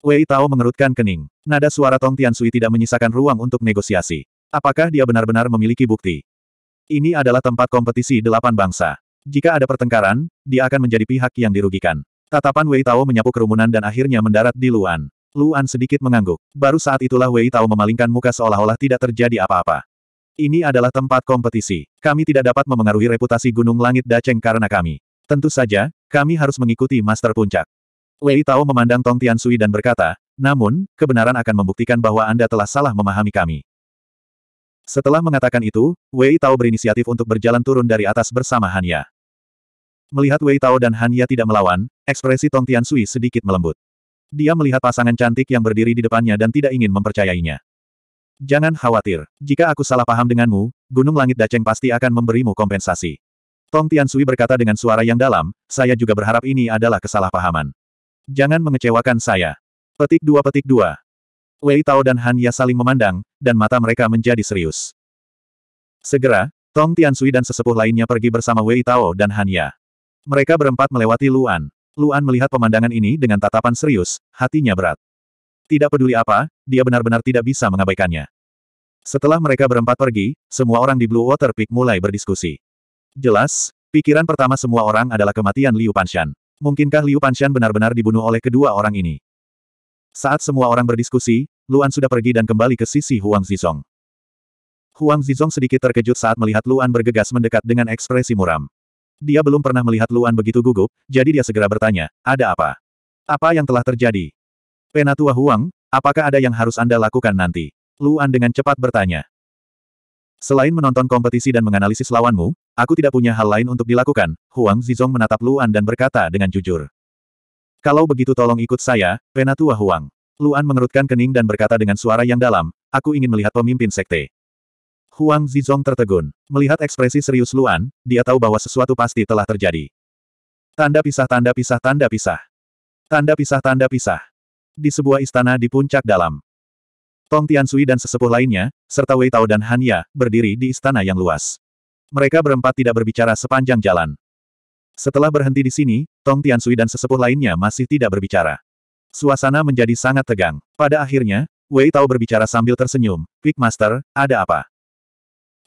Wei Tao mengerutkan kening. Nada suara Tong Tiansui tidak menyisakan ruang untuk negosiasi. Apakah dia benar-benar memiliki bukti? Ini adalah tempat kompetisi delapan bangsa. Jika ada pertengkaran, dia akan menjadi pihak yang dirugikan. Tatapan Wei Tao menyapu kerumunan dan akhirnya mendarat di Luan. Luan sedikit mengangguk. Baru saat itulah Wei Tao memalingkan muka seolah-olah tidak terjadi apa-apa. Ini adalah tempat kompetisi. Kami tidak dapat memengaruhi reputasi Gunung Langit Daceng karena kami. Tentu saja, kami harus mengikuti Master Puncak. Wei Tao memandang Tong Tian Sui dan berkata, namun, kebenaran akan membuktikan bahwa Anda telah salah memahami kami. Setelah mengatakan itu, Wei Tao berinisiatif untuk berjalan turun dari atas bersama Hanya. Melihat Wei Tao dan Hanya tidak melawan, ekspresi Tong Tian Sui sedikit melembut. Dia melihat pasangan cantik yang berdiri di depannya dan tidak ingin mempercayainya. Jangan khawatir, jika aku salah paham denganmu, Gunung Langit Daceng pasti akan memberimu kompensasi. Tong Tian Sui berkata dengan suara yang dalam, saya juga berharap ini adalah kesalahpahaman. Jangan mengecewakan saya. Petik dua petik dua. Wei Tao dan Han Ya saling memandang, dan mata mereka menjadi serius. Segera, Tong Tiansui dan sesepuh lainnya pergi bersama Wei Tao dan Han Ya. Mereka berempat melewati Luan. Luan melihat pemandangan ini dengan tatapan serius, hatinya berat. Tidak peduli apa, dia benar-benar tidak bisa mengabaikannya. Setelah mereka berempat pergi, semua orang di Blue Water Peak mulai berdiskusi. Jelas, pikiran pertama semua orang adalah kematian Liu Panshan. Mungkinkah Liu Panshan benar-benar dibunuh oleh kedua orang ini? Saat semua orang berdiskusi, Luan sudah pergi dan kembali ke sisi Huang Zizong. Huang Zizong sedikit terkejut saat melihat Luan bergegas mendekat dengan ekspresi muram. Dia belum pernah melihat Luan begitu gugup, jadi dia segera bertanya, ada apa? Apa yang telah terjadi? Penatua Huang, apakah ada yang harus Anda lakukan nanti? Luan dengan cepat bertanya. Selain menonton kompetisi dan menganalisis lawanmu, aku tidak punya hal lain untuk dilakukan, Huang Zizong menatap Luan dan berkata dengan jujur. Kalau begitu tolong ikut saya, Penatua Huang. Luan mengerutkan kening dan berkata dengan suara yang dalam, aku ingin melihat pemimpin sekte. Huang Zizong tertegun. Melihat ekspresi serius Luan, dia tahu bahwa sesuatu pasti telah terjadi. Tanda pisah tanda pisah tanda pisah. Tanda pisah tanda pisah. Di sebuah istana di puncak dalam. Tong Tiansui dan sesepuh lainnya, serta Wei Tao dan Han Ya, berdiri di istana yang luas. Mereka berempat tidak berbicara sepanjang jalan. Setelah berhenti di sini, Tong Tiansui dan sesepuh lainnya masih tidak berbicara. Suasana menjadi sangat tegang. Pada akhirnya, Wei Tao berbicara sambil tersenyum, Quick Master, ada apa?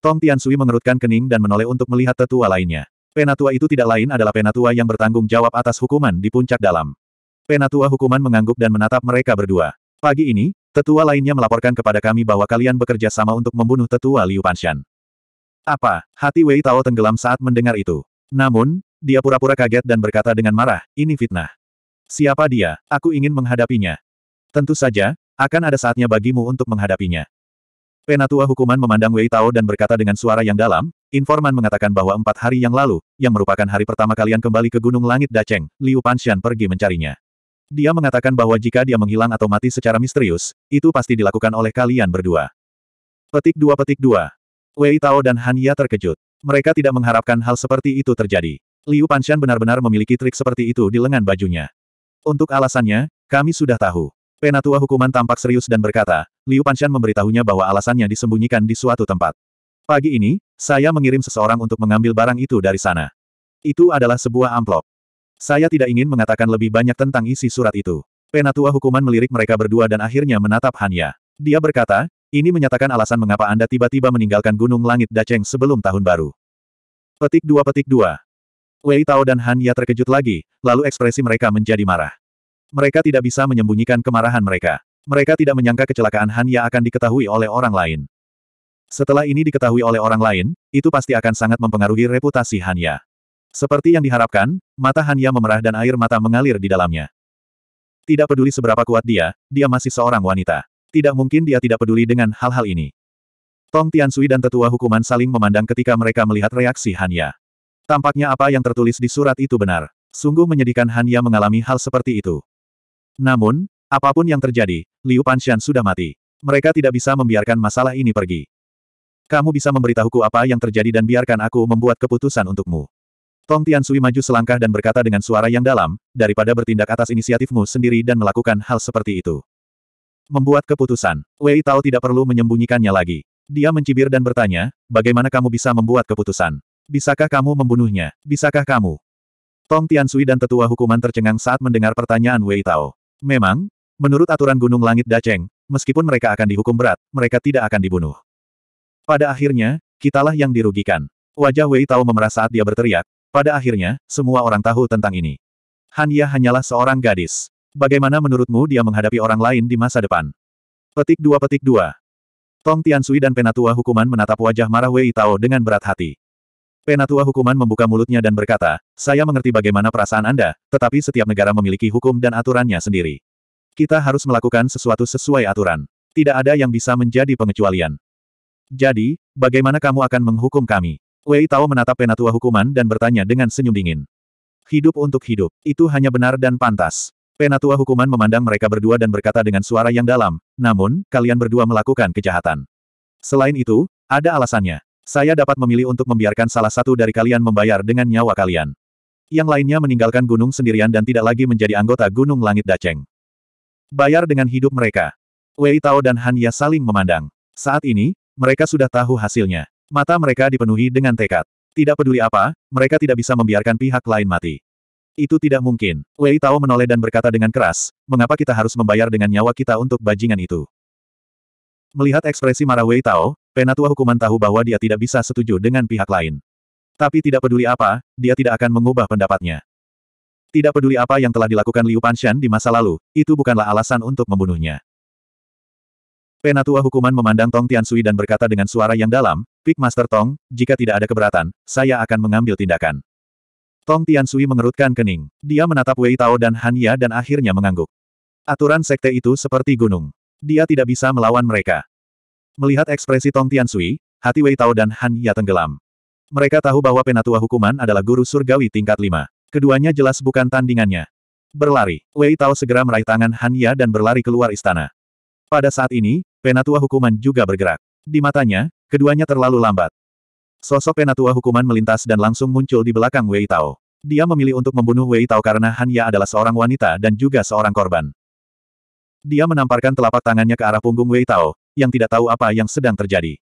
Tong Tiansui mengerutkan kening dan menoleh untuk melihat tetua lainnya. Penatua itu tidak lain adalah penatua yang bertanggung jawab atas hukuman di puncak dalam. Penatua hukuman mengangguk dan menatap mereka berdua. Pagi ini, tetua lainnya melaporkan kepada kami bahwa kalian bekerja sama untuk membunuh tetua Liu Panshan. Apa? Hati Wei Tao tenggelam saat mendengar itu. Namun, dia pura-pura kaget dan berkata dengan marah, ini fitnah. Siapa dia? Aku ingin menghadapinya. Tentu saja, akan ada saatnya bagimu untuk menghadapinya. Penatua hukuman memandang Wei Tao dan berkata dengan suara yang dalam, informan mengatakan bahwa empat hari yang lalu, yang merupakan hari pertama kalian kembali ke Gunung Langit Daceng, Liu Panshan pergi mencarinya. Dia mengatakan bahwa jika dia menghilang atau mati secara misterius, itu pasti dilakukan oleh kalian berdua. Petik dua petik dua. Wei Tao dan Han Ya terkejut. Mereka tidak mengharapkan hal seperti itu terjadi. Liu Panshan benar-benar memiliki trik seperti itu di lengan bajunya. Untuk alasannya, kami sudah tahu. Penatua hukuman tampak serius dan berkata, Liu Panshan memberitahunya bahwa alasannya disembunyikan di suatu tempat. Pagi ini, saya mengirim seseorang untuk mengambil barang itu dari sana. Itu adalah sebuah amplop. Saya tidak ingin mengatakan lebih banyak tentang isi surat itu. Penatua hukuman melirik mereka berdua dan akhirnya menatap Hanya. Dia berkata, ini menyatakan alasan mengapa Anda tiba-tiba meninggalkan Gunung Langit Daceng sebelum tahun baru. Petik 2 Petik 2 Wei Tao dan Han Ya terkejut lagi, lalu ekspresi mereka menjadi marah. Mereka tidak bisa menyembunyikan kemarahan mereka. Mereka tidak menyangka kecelakaan Han Ya akan diketahui oleh orang lain. Setelah ini diketahui oleh orang lain, itu pasti akan sangat mempengaruhi reputasi Han Ya. Seperti yang diharapkan, mata Han Ya memerah dan air mata mengalir di dalamnya. Tidak peduli seberapa kuat dia, dia masih seorang wanita. Tidak mungkin dia tidak peduli dengan hal-hal ini. Tong Tian Sui dan tetua hukuman saling memandang ketika mereka melihat reaksi Han Ya. Tampaknya apa yang tertulis di surat itu benar. Sungguh menyedihkan Hanya mengalami hal seperti itu. Namun, apapun yang terjadi, Liu Panshan sudah mati. Mereka tidak bisa membiarkan masalah ini pergi. Kamu bisa memberitahuku apa yang terjadi dan biarkan aku membuat keputusan untukmu. Tong Tian Sui maju selangkah dan berkata dengan suara yang dalam, daripada bertindak atas inisiatifmu sendiri dan melakukan hal seperti itu. Membuat keputusan, Wei Tao tidak perlu menyembunyikannya lagi. Dia mencibir dan bertanya, bagaimana kamu bisa membuat keputusan? Bisakah kamu membunuhnya? Bisakah kamu? Tong Tiansui dan tetua hukuman tercengang saat mendengar pertanyaan Wei Tao. Memang, menurut aturan Gunung Langit Daceng, meskipun mereka akan dihukum berat, mereka tidak akan dibunuh. Pada akhirnya, kitalah yang dirugikan. Wajah Wei Tao memerah saat dia berteriak, pada akhirnya, semua orang tahu tentang ini. Han Ya hanyalah seorang gadis. Bagaimana menurutmu dia menghadapi orang lain di masa depan? Petik dua petik dua. Tong Tiansui dan penatua hukuman menatap wajah marah Wei Tao dengan berat hati. Penatua hukuman membuka mulutnya dan berkata, saya mengerti bagaimana perasaan Anda, tetapi setiap negara memiliki hukum dan aturannya sendiri. Kita harus melakukan sesuatu sesuai aturan. Tidak ada yang bisa menjadi pengecualian. Jadi, bagaimana kamu akan menghukum kami? Wei Tao menatap penatua hukuman dan bertanya dengan senyum dingin. Hidup untuk hidup, itu hanya benar dan pantas. Penatua hukuman memandang mereka berdua dan berkata dengan suara yang dalam, namun, kalian berdua melakukan kejahatan. Selain itu, ada alasannya. Saya dapat memilih untuk membiarkan salah satu dari kalian membayar dengan nyawa kalian. Yang lainnya meninggalkan gunung sendirian dan tidak lagi menjadi anggota Gunung Langit Daceng. Bayar dengan hidup mereka. Wei Tao dan Han Ya saling memandang. Saat ini, mereka sudah tahu hasilnya. Mata mereka dipenuhi dengan tekad. Tidak peduli apa, mereka tidak bisa membiarkan pihak lain mati. Itu tidak mungkin. Wei Tao menoleh dan berkata dengan keras, mengapa kita harus membayar dengan nyawa kita untuk bajingan itu? Melihat ekspresi marah Wei Tao, Penatua hukuman tahu bahwa dia tidak bisa setuju dengan pihak lain. Tapi tidak peduli apa, dia tidak akan mengubah pendapatnya. Tidak peduli apa yang telah dilakukan Liu Panshan di masa lalu, itu bukanlah alasan untuk membunuhnya. Penatua hukuman memandang Tong Tiansui dan berkata dengan suara yang dalam, Pik Master Tong, jika tidak ada keberatan, saya akan mengambil tindakan. Tong Tiansui mengerutkan kening. Dia menatap Wei Tao dan Han Ya dan akhirnya mengangguk. Aturan sekte itu seperti gunung. Dia tidak bisa melawan mereka. Melihat ekspresi Tong Tian Sui, hati Wei Tao dan Han Ya tenggelam. Mereka tahu bahwa penatua hukuman adalah guru surgawi tingkat lima. Keduanya jelas bukan tandingannya. Berlari, Wei Tao segera meraih tangan Han Ya dan berlari keluar istana. Pada saat ini, penatua hukuman juga bergerak. Di matanya, keduanya terlalu lambat. Sosok penatua hukuman melintas dan langsung muncul di belakang Wei Tao. Dia memilih untuk membunuh Wei Tao karena Han Ya adalah seorang wanita dan juga seorang korban. Dia menamparkan telapak tangannya ke arah punggung Wei Tao, yang tidak tahu apa yang sedang terjadi.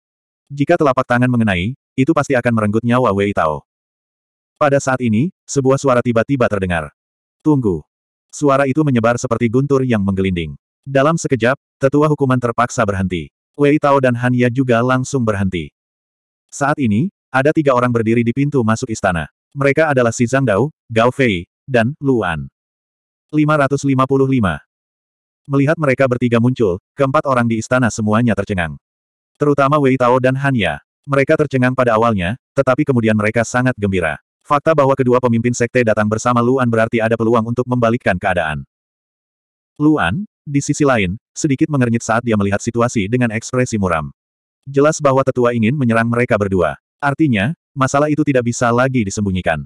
Jika telapak tangan mengenai, itu pasti akan merenggut nyawa Wei Tao. Pada saat ini, sebuah suara tiba-tiba terdengar. Tunggu. Suara itu menyebar seperti guntur yang menggelinding. Dalam sekejap, tetua hukuman terpaksa berhenti. Wei Tao dan Han Ya juga langsung berhenti. Saat ini, ada tiga orang berdiri di pintu masuk istana. Mereka adalah Si Zhang Dao, Gao Fei, dan Luan. 555. Melihat mereka bertiga muncul, keempat orang di istana semuanya tercengang. Terutama Wei Tao dan Han ya. Mereka tercengang pada awalnya, tetapi kemudian mereka sangat gembira. Fakta bahwa kedua pemimpin sekte datang bersama Luan berarti ada peluang untuk membalikkan keadaan. Luan, di sisi lain, sedikit mengernyit saat dia melihat situasi dengan ekspresi muram. Jelas bahwa tetua ingin menyerang mereka berdua. Artinya, masalah itu tidak bisa lagi disembunyikan.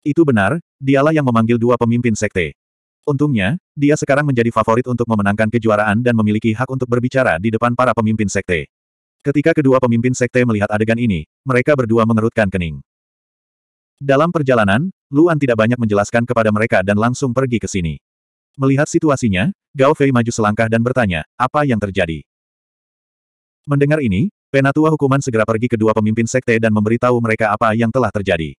Itu benar, dialah yang memanggil dua pemimpin sekte. Untungnya, dia sekarang menjadi favorit untuk memenangkan kejuaraan dan memiliki hak untuk berbicara di depan para pemimpin sekte. Ketika kedua pemimpin sekte melihat adegan ini, mereka berdua mengerutkan kening. Dalam perjalanan, Luan tidak banyak menjelaskan kepada mereka dan langsung pergi ke sini. Melihat situasinya, Gao Fei maju selangkah dan bertanya, apa yang terjadi? Mendengar ini, Penatua hukuman segera pergi ke dua pemimpin sekte dan memberitahu mereka apa yang telah terjadi.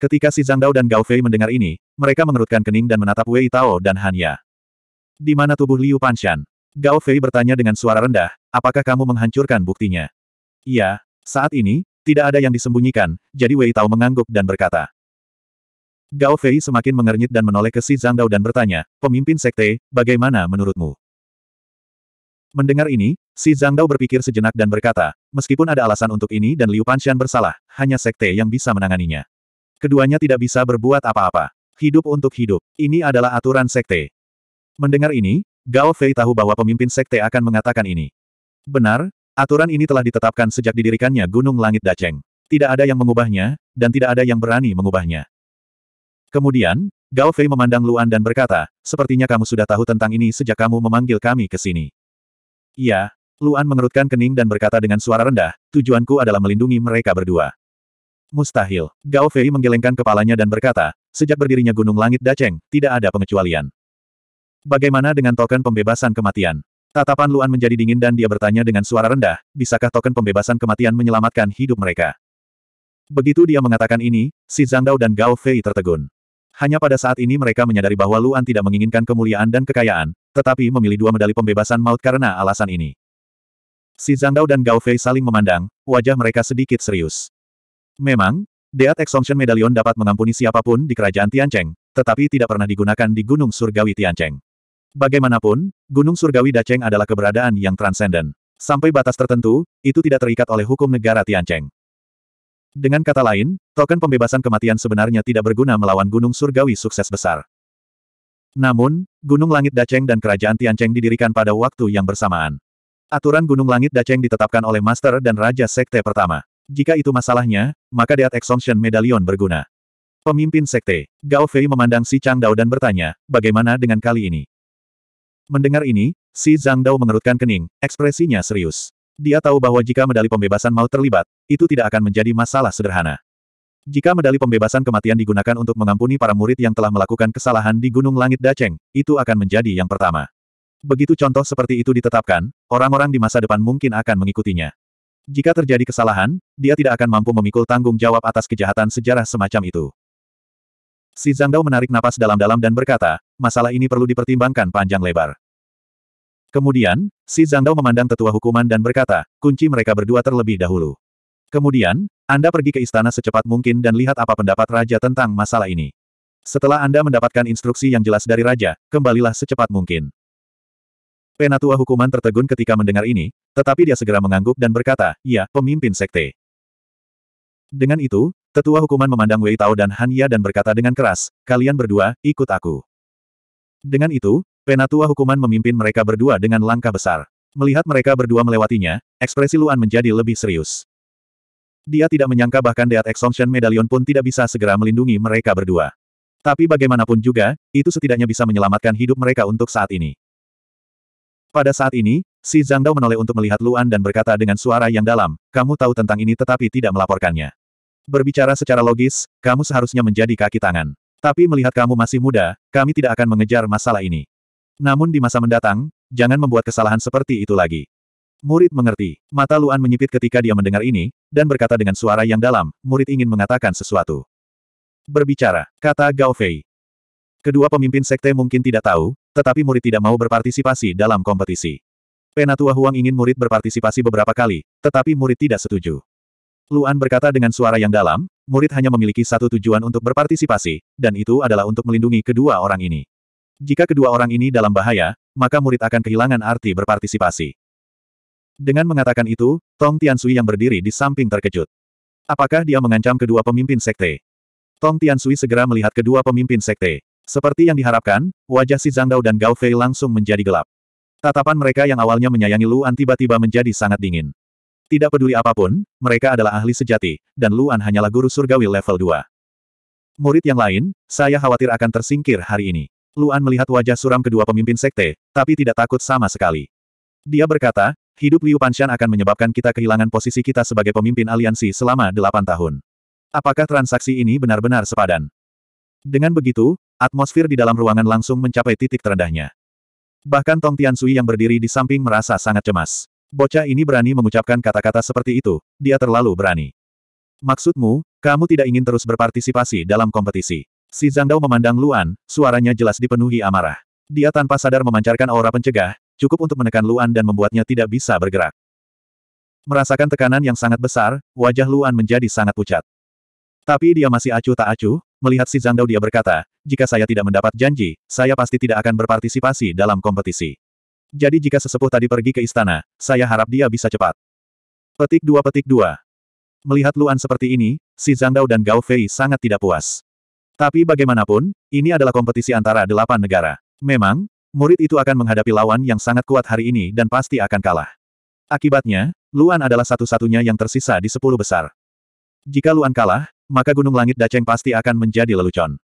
Ketika Si Zhang Dao dan Gao Fei mendengar ini, mereka mengerutkan kening dan menatap Wei Tao dan Hanya. Di mana tubuh Liu Panshan? Gao Fei bertanya dengan suara rendah, apakah kamu menghancurkan buktinya? Iya, saat ini, tidak ada yang disembunyikan, jadi Wei Tao mengangguk dan berkata. Gao Fei semakin mengernyit dan menoleh ke si Zhang Dao dan bertanya, pemimpin sekte, bagaimana menurutmu? Mendengar ini, si Zhang Dao berpikir sejenak dan berkata, meskipun ada alasan untuk ini dan Liu Panshan bersalah, hanya sekte yang bisa menanganinya. Keduanya tidak bisa berbuat apa-apa. Hidup untuk hidup. Ini adalah aturan sekte. Mendengar ini, Gao Fei tahu bahwa pemimpin sekte akan mengatakan ini. Benar, aturan ini telah ditetapkan sejak didirikannya Gunung Langit Daceng. Tidak ada yang mengubahnya, dan tidak ada yang berani mengubahnya. Kemudian, Gao Fei memandang Luan dan berkata, sepertinya kamu sudah tahu tentang ini sejak kamu memanggil kami ke sini. Iya, Luan mengerutkan kening dan berkata dengan suara rendah, tujuanku adalah melindungi mereka berdua. Mustahil. Gao Fei menggelengkan kepalanya dan berkata, sejak berdirinya Gunung Langit Daceng, tidak ada pengecualian. Bagaimana dengan token pembebasan kematian? Tatapan Luan menjadi dingin dan dia bertanya dengan suara rendah, bisakah token pembebasan kematian menyelamatkan hidup mereka? Begitu dia mengatakan ini, si Zhang Dao dan Gao Fei tertegun. Hanya pada saat ini mereka menyadari bahwa Luan tidak menginginkan kemuliaan dan kekayaan, tetapi memilih dua medali pembebasan maut karena alasan ini. Si Zhang Dao dan Gao Fei saling memandang, wajah mereka sedikit serius. Memang, Deat Exemption Medallion dapat mengampuni siapapun di kerajaan Tiancheng, tetapi tidak pernah digunakan di Gunung Surgawi Tiancheng. Bagaimanapun, Gunung Surgawi Daceng adalah keberadaan yang transenden. Sampai batas tertentu, itu tidak terikat oleh hukum negara Tiancheng. Dengan kata lain, token pembebasan kematian sebenarnya tidak berguna melawan Gunung Surgawi sukses besar. Namun, Gunung Langit Daceng dan Kerajaan Tiancheng didirikan pada waktu yang bersamaan. Aturan Gunung Langit Daceng ditetapkan oleh Master dan Raja Sekte pertama. Jika itu masalahnya, maka Death Exemption Medallion berguna. Pemimpin Sekte, Gao Fei memandang si Chang Dao dan bertanya, bagaimana dengan kali ini? Mendengar ini, si Zhang Dao mengerutkan kening, ekspresinya serius. Dia tahu bahwa jika medali pembebasan mau terlibat, itu tidak akan menjadi masalah sederhana. Jika medali pembebasan kematian digunakan untuk mengampuni para murid yang telah melakukan kesalahan di Gunung Langit Daceng, itu akan menjadi yang pertama. Begitu contoh seperti itu ditetapkan, orang-orang di masa depan mungkin akan mengikutinya. Jika terjadi kesalahan, dia tidak akan mampu memikul tanggung jawab atas kejahatan sejarah semacam itu. Si Zhangdao menarik napas dalam-dalam dan berkata, masalah ini perlu dipertimbangkan panjang lebar. Kemudian, si Zhangdao memandang tetua hukuman dan berkata, kunci mereka berdua terlebih dahulu. Kemudian, Anda pergi ke istana secepat mungkin dan lihat apa pendapat Raja tentang masalah ini. Setelah Anda mendapatkan instruksi yang jelas dari Raja, kembalilah secepat mungkin. Penatua hukuman tertegun ketika mendengar ini, tetapi dia segera mengangguk dan berkata, ya, pemimpin sekte. Dengan itu, tetua hukuman memandang Wei Tao dan Han Ya dan berkata dengan keras, kalian berdua, ikut aku. Dengan itu, penatua hukuman memimpin mereka berdua dengan langkah besar. Melihat mereka berdua melewatinya, ekspresi Luan menjadi lebih serius. Dia tidak menyangka bahkan Deat Exemption Medallion pun tidak bisa segera melindungi mereka berdua. Tapi bagaimanapun juga, itu setidaknya bisa menyelamatkan hidup mereka untuk saat ini. Pada saat ini, si Zhang Dao menoleh untuk melihat Luan dan berkata dengan suara yang dalam, kamu tahu tentang ini tetapi tidak melaporkannya. Berbicara secara logis, kamu seharusnya menjadi kaki tangan. Tapi melihat kamu masih muda, kami tidak akan mengejar masalah ini. Namun di masa mendatang, jangan membuat kesalahan seperti itu lagi. Murid mengerti. Mata Luan menyipit ketika dia mendengar ini, dan berkata dengan suara yang dalam, murid ingin mengatakan sesuatu. Berbicara, kata Gao Fei. Kedua pemimpin sekte mungkin tidak tahu, tetapi murid tidak mau berpartisipasi dalam kompetisi. Penatua Huang ingin murid berpartisipasi beberapa kali, tetapi murid tidak setuju. Luan berkata dengan suara yang dalam, murid hanya memiliki satu tujuan untuk berpartisipasi, dan itu adalah untuk melindungi kedua orang ini. Jika kedua orang ini dalam bahaya, maka murid akan kehilangan arti berpartisipasi. Dengan mengatakan itu, Tong Tiansui yang berdiri di samping terkejut. Apakah dia mengancam kedua pemimpin sekte? Tong Tiansui segera melihat kedua pemimpin sekte. Seperti yang diharapkan, wajah si Zhang Dao dan Gao Fei langsung menjadi gelap. Tatapan mereka yang awalnya menyayangi Luan tiba-tiba menjadi sangat dingin. Tidak peduli apapun, mereka adalah ahli sejati, dan Luan hanyalah guru surgawi level 2. Murid yang lain, saya khawatir akan tersingkir hari ini. Luan melihat wajah suram kedua pemimpin sekte, tapi tidak takut sama sekali. Dia berkata, hidup Liu Panshan akan menyebabkan kita kehilangan posisi kita sebagai pemimpin aliansi selama 8 tahun. Apakah transaksi ini benar-benar sepadan? Dengan begitu, Atmosfer di dalam ruangan langsung mencapai titik terendahnya. Bahkan Tong Tian Sui yang berdiri di samping merasa sangat cemas. Bocah ini berani mengucapkan kata-kata seperti itu, dia terlalu berani. Maksudmu, kamu tidak ingin terus berpartisipasi dalam kompetisi. Si Zhangdao memandang Luan, suaranya jelas dipenuhi amarah. Dia tanpa sadar memancarkan aura pencegah, cukup untuk menekan Luan dan membuatnya tidak bisa bergerak. Merasakan tekanan yang sangat besar, wajah Luan menjadi sangat pucat. Tapi dia masih acuh tak acuh, Melihat si Zhang Dao dia berkata, jika saya tidak mendapat janji, saya pasti tidak akan berpartisipasi dalam kompetisi. Jadi jika sesepuh tadi pergi ke istana, saya harap dia bisa cepat. Petik dua petik dua. Melihat Luan seperti ini, si Zhang Dao dan Gao Fei sangat tidak puas. Tapi bagaimanapun, ini adalah kompetisi antara delapan negara. Memang, murid itu akan menghadapi lawan yang sangat kuat hari ini dan pasti akan kalah. Akibatnya, Luan adalah satu-satunya yang tersisa di sepuluh besar. Jika Luan kalah, maka gunung langit Daceng pasti akan menjadi lelucon.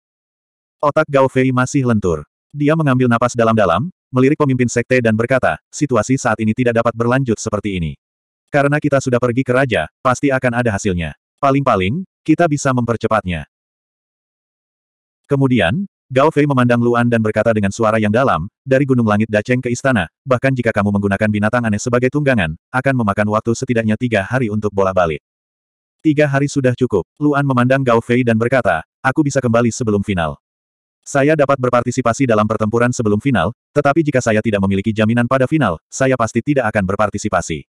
Otak Gao Fei masih lentur. Dia mengambil napas dalam-dalam, melirik pemimpin sekte dan berkata, situasi saat ini tidak dapat berlanjut seperti ini. Karena kita sudah pergi ke raja, pasti akan ada hasilnya. Paling-paling, kita bisa mempercepatnya. Kemudian, Gao Fei memandang Luan dan berkata dengan suara yang dalam, dari gunung langit Daceng ke istana, bahkan jika kamu menggunakan binatang aneh sebagai tunggangan, akan memakan waktu setidaknya tiga hari untuk bola balik. Tiga hari sudah cukup. Luan memandang Gao Fei dan berkata, aku bisa kembali sebelum final. Saya dapat berpartisipasi dalam pertempuran sebelum final, tetapi jika saya tidak memiliki jaminan pada final, saya pasti tidak akan berpartisipasi.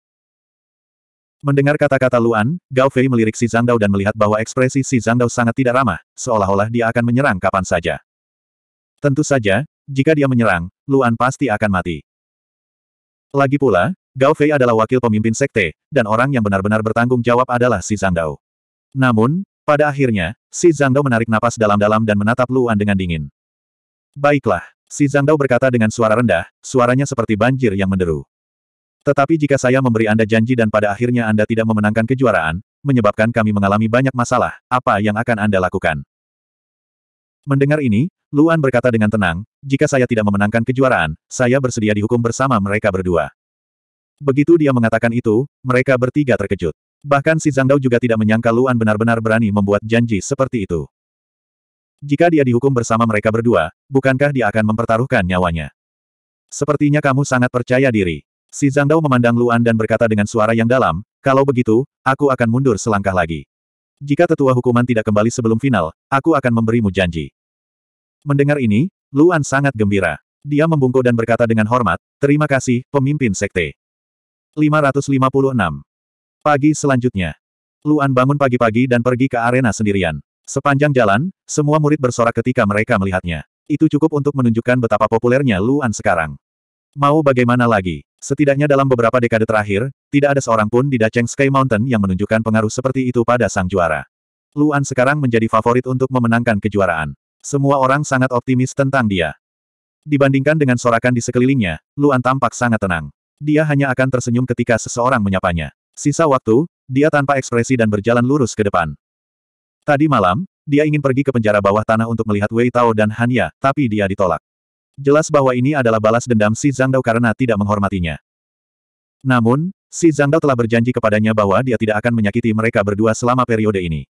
Mendengar kata-kata Luan, Gao Fei melirik Si Zhang Dao dan melihat bahwa ekspresi Si Zhang Dao sangat tidak ramah, seolah-olah dia akan menyerang kapan saja. Tentu saja, jika dia menyerang, Luan pasti akan mati. Lagi pula, Gao Fei adalah wakil pemimpin sekte, dan orang yang benar-benar bertanggung jawab adalah si Zhang Dao. Namun, pada akhirnya, si Zhang Dao menarik napas dalam-dalam dan menatap Luan dengan dingin. Baiklah, si Zhang Dao berkata dengan suara rendah, suaranya seperti banjir yang menderu. Tetapi jika saya memberi Anda janji dan pada akhirnya Anda tidak memenangkan kejuaraan, menyebabkan kami mengalami banyak masalah, apa yang akan Anda lakukan? Mendengar ini, Luan berkata dengan tenang, jika saya tidak memenangkan kejuaraan, saya bersedia dihukum bersama mereka berdua. Begitu dia mengatakan itu, mereka bertiga terkejut. Bahkan si Zhang Dao juga tidak menyangka Luan benar-benar berani membuat janji seperti itu. Jika dia dihukum bersama mereka berdua, bukankah dia akan mempertaruhkan nyawanya? Sepertinya kamu sangat percaya diri. Si Zhang Dao memandang Luan dan berkata dengan suara yang dalam, kalau begitu, aku akan mundur selangkah lagi. Jika tetua hukuman tidak kembali sebelum final, aku akan memberimu janji. Mendengar ini, Luan sangat gembira. Dia membungkuk dan berkata dengan hormat, terima kasih, pemimpin sekte. 556. Pagi selanjutnya. Luan bangun pagi-pagi dan pergi ke arena sendirian. Sepanjang jalan, semua murid bersorak ketika mereka melihatnya. Itu cukup untuk menunjukkan betapa populernya Luan sekarang. Mau bagaimana lagi? Setidaknya dalam beberapa dekade terakhir, tidak ada seorang pun di Daceng Sky Mountain yang menunjukkan pengaruh seperti itu pada sang juara. Luan sekarang menjadi favorit untuk memenangkan kejuaraan. Semua orang sangat optimis tentang dia. Dibandingkan dengan sorakan di sekelilingnya, Luan tampak sangat tenang dia hanya akan tersenyum ketika seseorang menyapanya. Sisa waktu, dia tanpa ekspresi dan berjalan lurus ke depan. Tadi malam, dia ingin pergi ke penjara bawah tanah untuk melihat Wei Tao dan Hanya, tapi dia ditolak. Jelas bahwa ini adalah balas dendam si Zhang Dao karena tidak menghormatinya. Namun, si Zhang Dao telah berjanji kepadanya bahwa dia tidak akan menyakiti mereka berdua selama periode ini.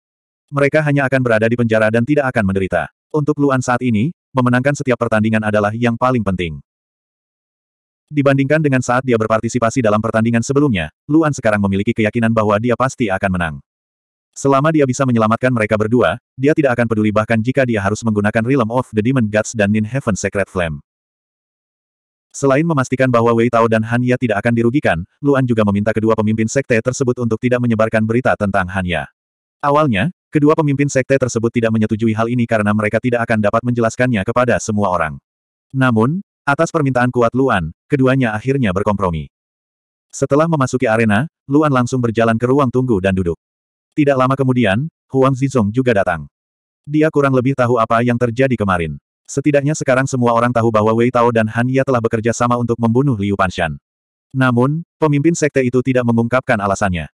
Mereka hanya akan berada di penjara dan tidak akan menderita. Untuk Luan saat ini, memenangkan setiap pertandingan adalah yang paling penting. Dibandingkan dengan saat dia berpartisipasi dalam pertandingan sebelumnya, Luan sekarang memiliki keyakinan bahwa dia pasti akan menang. Selama dia bisa menyelamatkan mereka berdua, dia tidak akan peduli bahkan jika dia harus menggunakan Realm of the Demon Gods dan Nin Heaven Secret Flame. Selain memastikan bahwa Wei Tao dan Han Ya tidak akan dirugikan, Luan juga meminta kedua pemimpin sekte tersebut untuk tidak menyebarkan berita tentang Han Ya. Awalnya, kedua pemimpin sekte tersebut tidak menyetujui hal ini karena mereka tidak akan dapat menjelaskannya kepada semua orang. Namun, Atas permintaan kuat Luan, keduanya akhirnya berkompromi. Setelah memasuki arena, Luan langsung berjalan ke ruang tunggu dan duduk. Tidak lama kemudian, Huang Zizong juga datang. Dia kurang lebih tahu apa yang terjadi kemarin. Setidaknya sekarang semua orang tahu bahwa Wei Tao dan Han Ya telah bekerja sama untuk membunuh Liu Panshan. Namun, pemimpin sekte itu tidak mengungkapkan alasannya.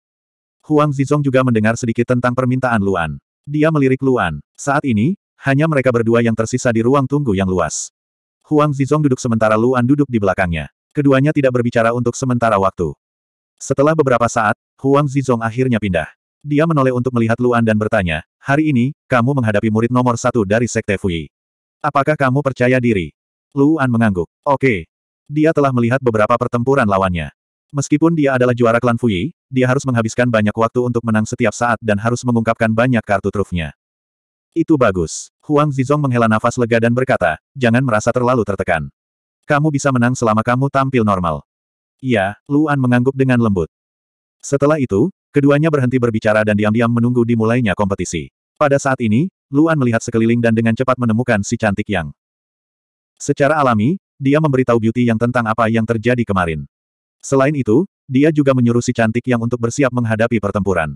Huang Zizong juga mendengar sedikit tentang permintaan Luan. Dia melirik Luan. Saat ini, hanya mereka berdua yang tersisa di ruang tunggu yang luas. Huang Zizong duduk sementara Luan duduk di belakangnya. Keduanya tidak berbicara untuk sementara waktu. Setelah beberapa saat, Huang Zizong akhirnya pindah. Dia menoleh untuk melihat Luan dan bertanya, hari ini, kamu menghadapi murid nomor satu dari Sekte Fui. Apakah kamu percaya diri? Luan mengangguk. Oke. Dia telah melihat beberapa pertempuran lawannya. Meskipun dia adalah juara klan Fui, dia harus menghabiskan banyak waktu untuk menang setiap saat dan harus mengungkapkan banyak kartu trufnya. Itu bagus. Huang Zizong menghela nafas lega dan berkata, jangan merasa terlalu tertekan. Kamu bisa menang selama kamu tampil normal. Iya, Luan mengangguk dengan lembut. Setelah itu, keduanya berhenti berbicara dan diam-diam menunggu dimulainya kompetisi. Pada saat ini, Luan melihat sekeliling dan dengan cepat menemukan si cantik yang. Secara alami, dia memberitahu Beauty yang tentang apa yang terjadi kemarin. Selain itu, dia juga menyuruh si cantik yang untuk bersiap menghadapi pertempuran.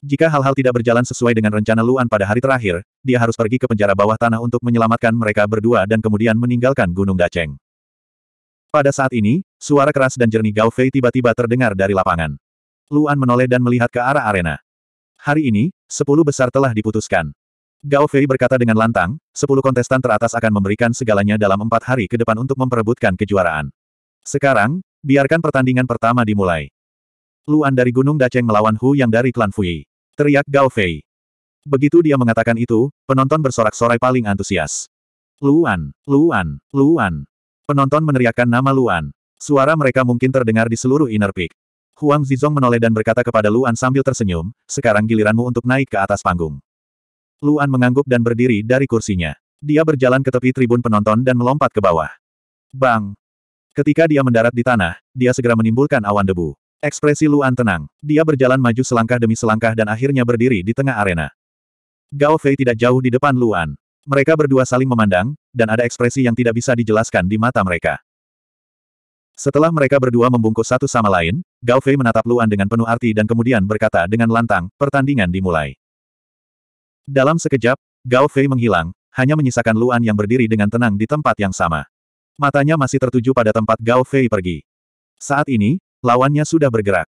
Jika hal-hal tidak berjalan sesuai dengan rencana Luan pada hari terakhir, dia harus pergi ke penjara bawah tanah untuk menyelamatkan mereka berdua dan kemudian meninggalkan Gunung Daceng. Pada saat ini, suara keras dan jernih Gao Fei tiba-tiba terdengar dari lapangan. Luan menoleh dan melihat ke arah arena. Hari ini, sepuluh besar telah diputuskan. Gao Fei berkata dengan lantang, sepuluh kontestan teratas akan memberikan segalanya dalam empat hari ke depan untuk memperebutkan kejuaraan. Sekarang, biarkan pertandingan pertama dimulai. Luan dari Gunung Daceng melawan Hu yang dari klan Fuyi. Teriak Gao Fei. Begitu dia mengatakan itu, penonton bersorak-sorai paling antusias. Luan, Luan, Luan. Penonton meneriakkan nama Luan. Suara mereka mungkin terdengar di seluruh inner peak. Huang Zizong menoleh dan berkata kepada Luan sambil tersenyum, sekarang giliranmu untuk naik ke atas panggung. Luan mengangguk dan berdiri dari kursinya. Dia berjalan ke tepi tribun penonton dan melompat ke bawah. Bang! Ketika dia mendarat di tanah, dia segera menimbulkan awan debu. Ekspresi Luan tenang. Dia berjalan maju selangkah demi selangkah dan akhirnya berdiri di tengah arena. Gao Fei tidak jauh di depan Luan. Mereka berdua saling memandang, dan ada ekspresi yang tidak bisa dijelaskan di mata mereka. Setelah mereka berdua membungkus satu sama lain, Gao Fei menatap Luan dengan penuh arti dan kemudian berkata dengan lantang, pertandingan dimulai. Dalam sekejap, Gao Fei menghilang, hanya menyisakan Luan yang berdiri dengan tenang di tempat yang sama. Matanya masih tertuju pada tempat Gao Fei pergi. Saat ini, Lawannya sudah bergerak.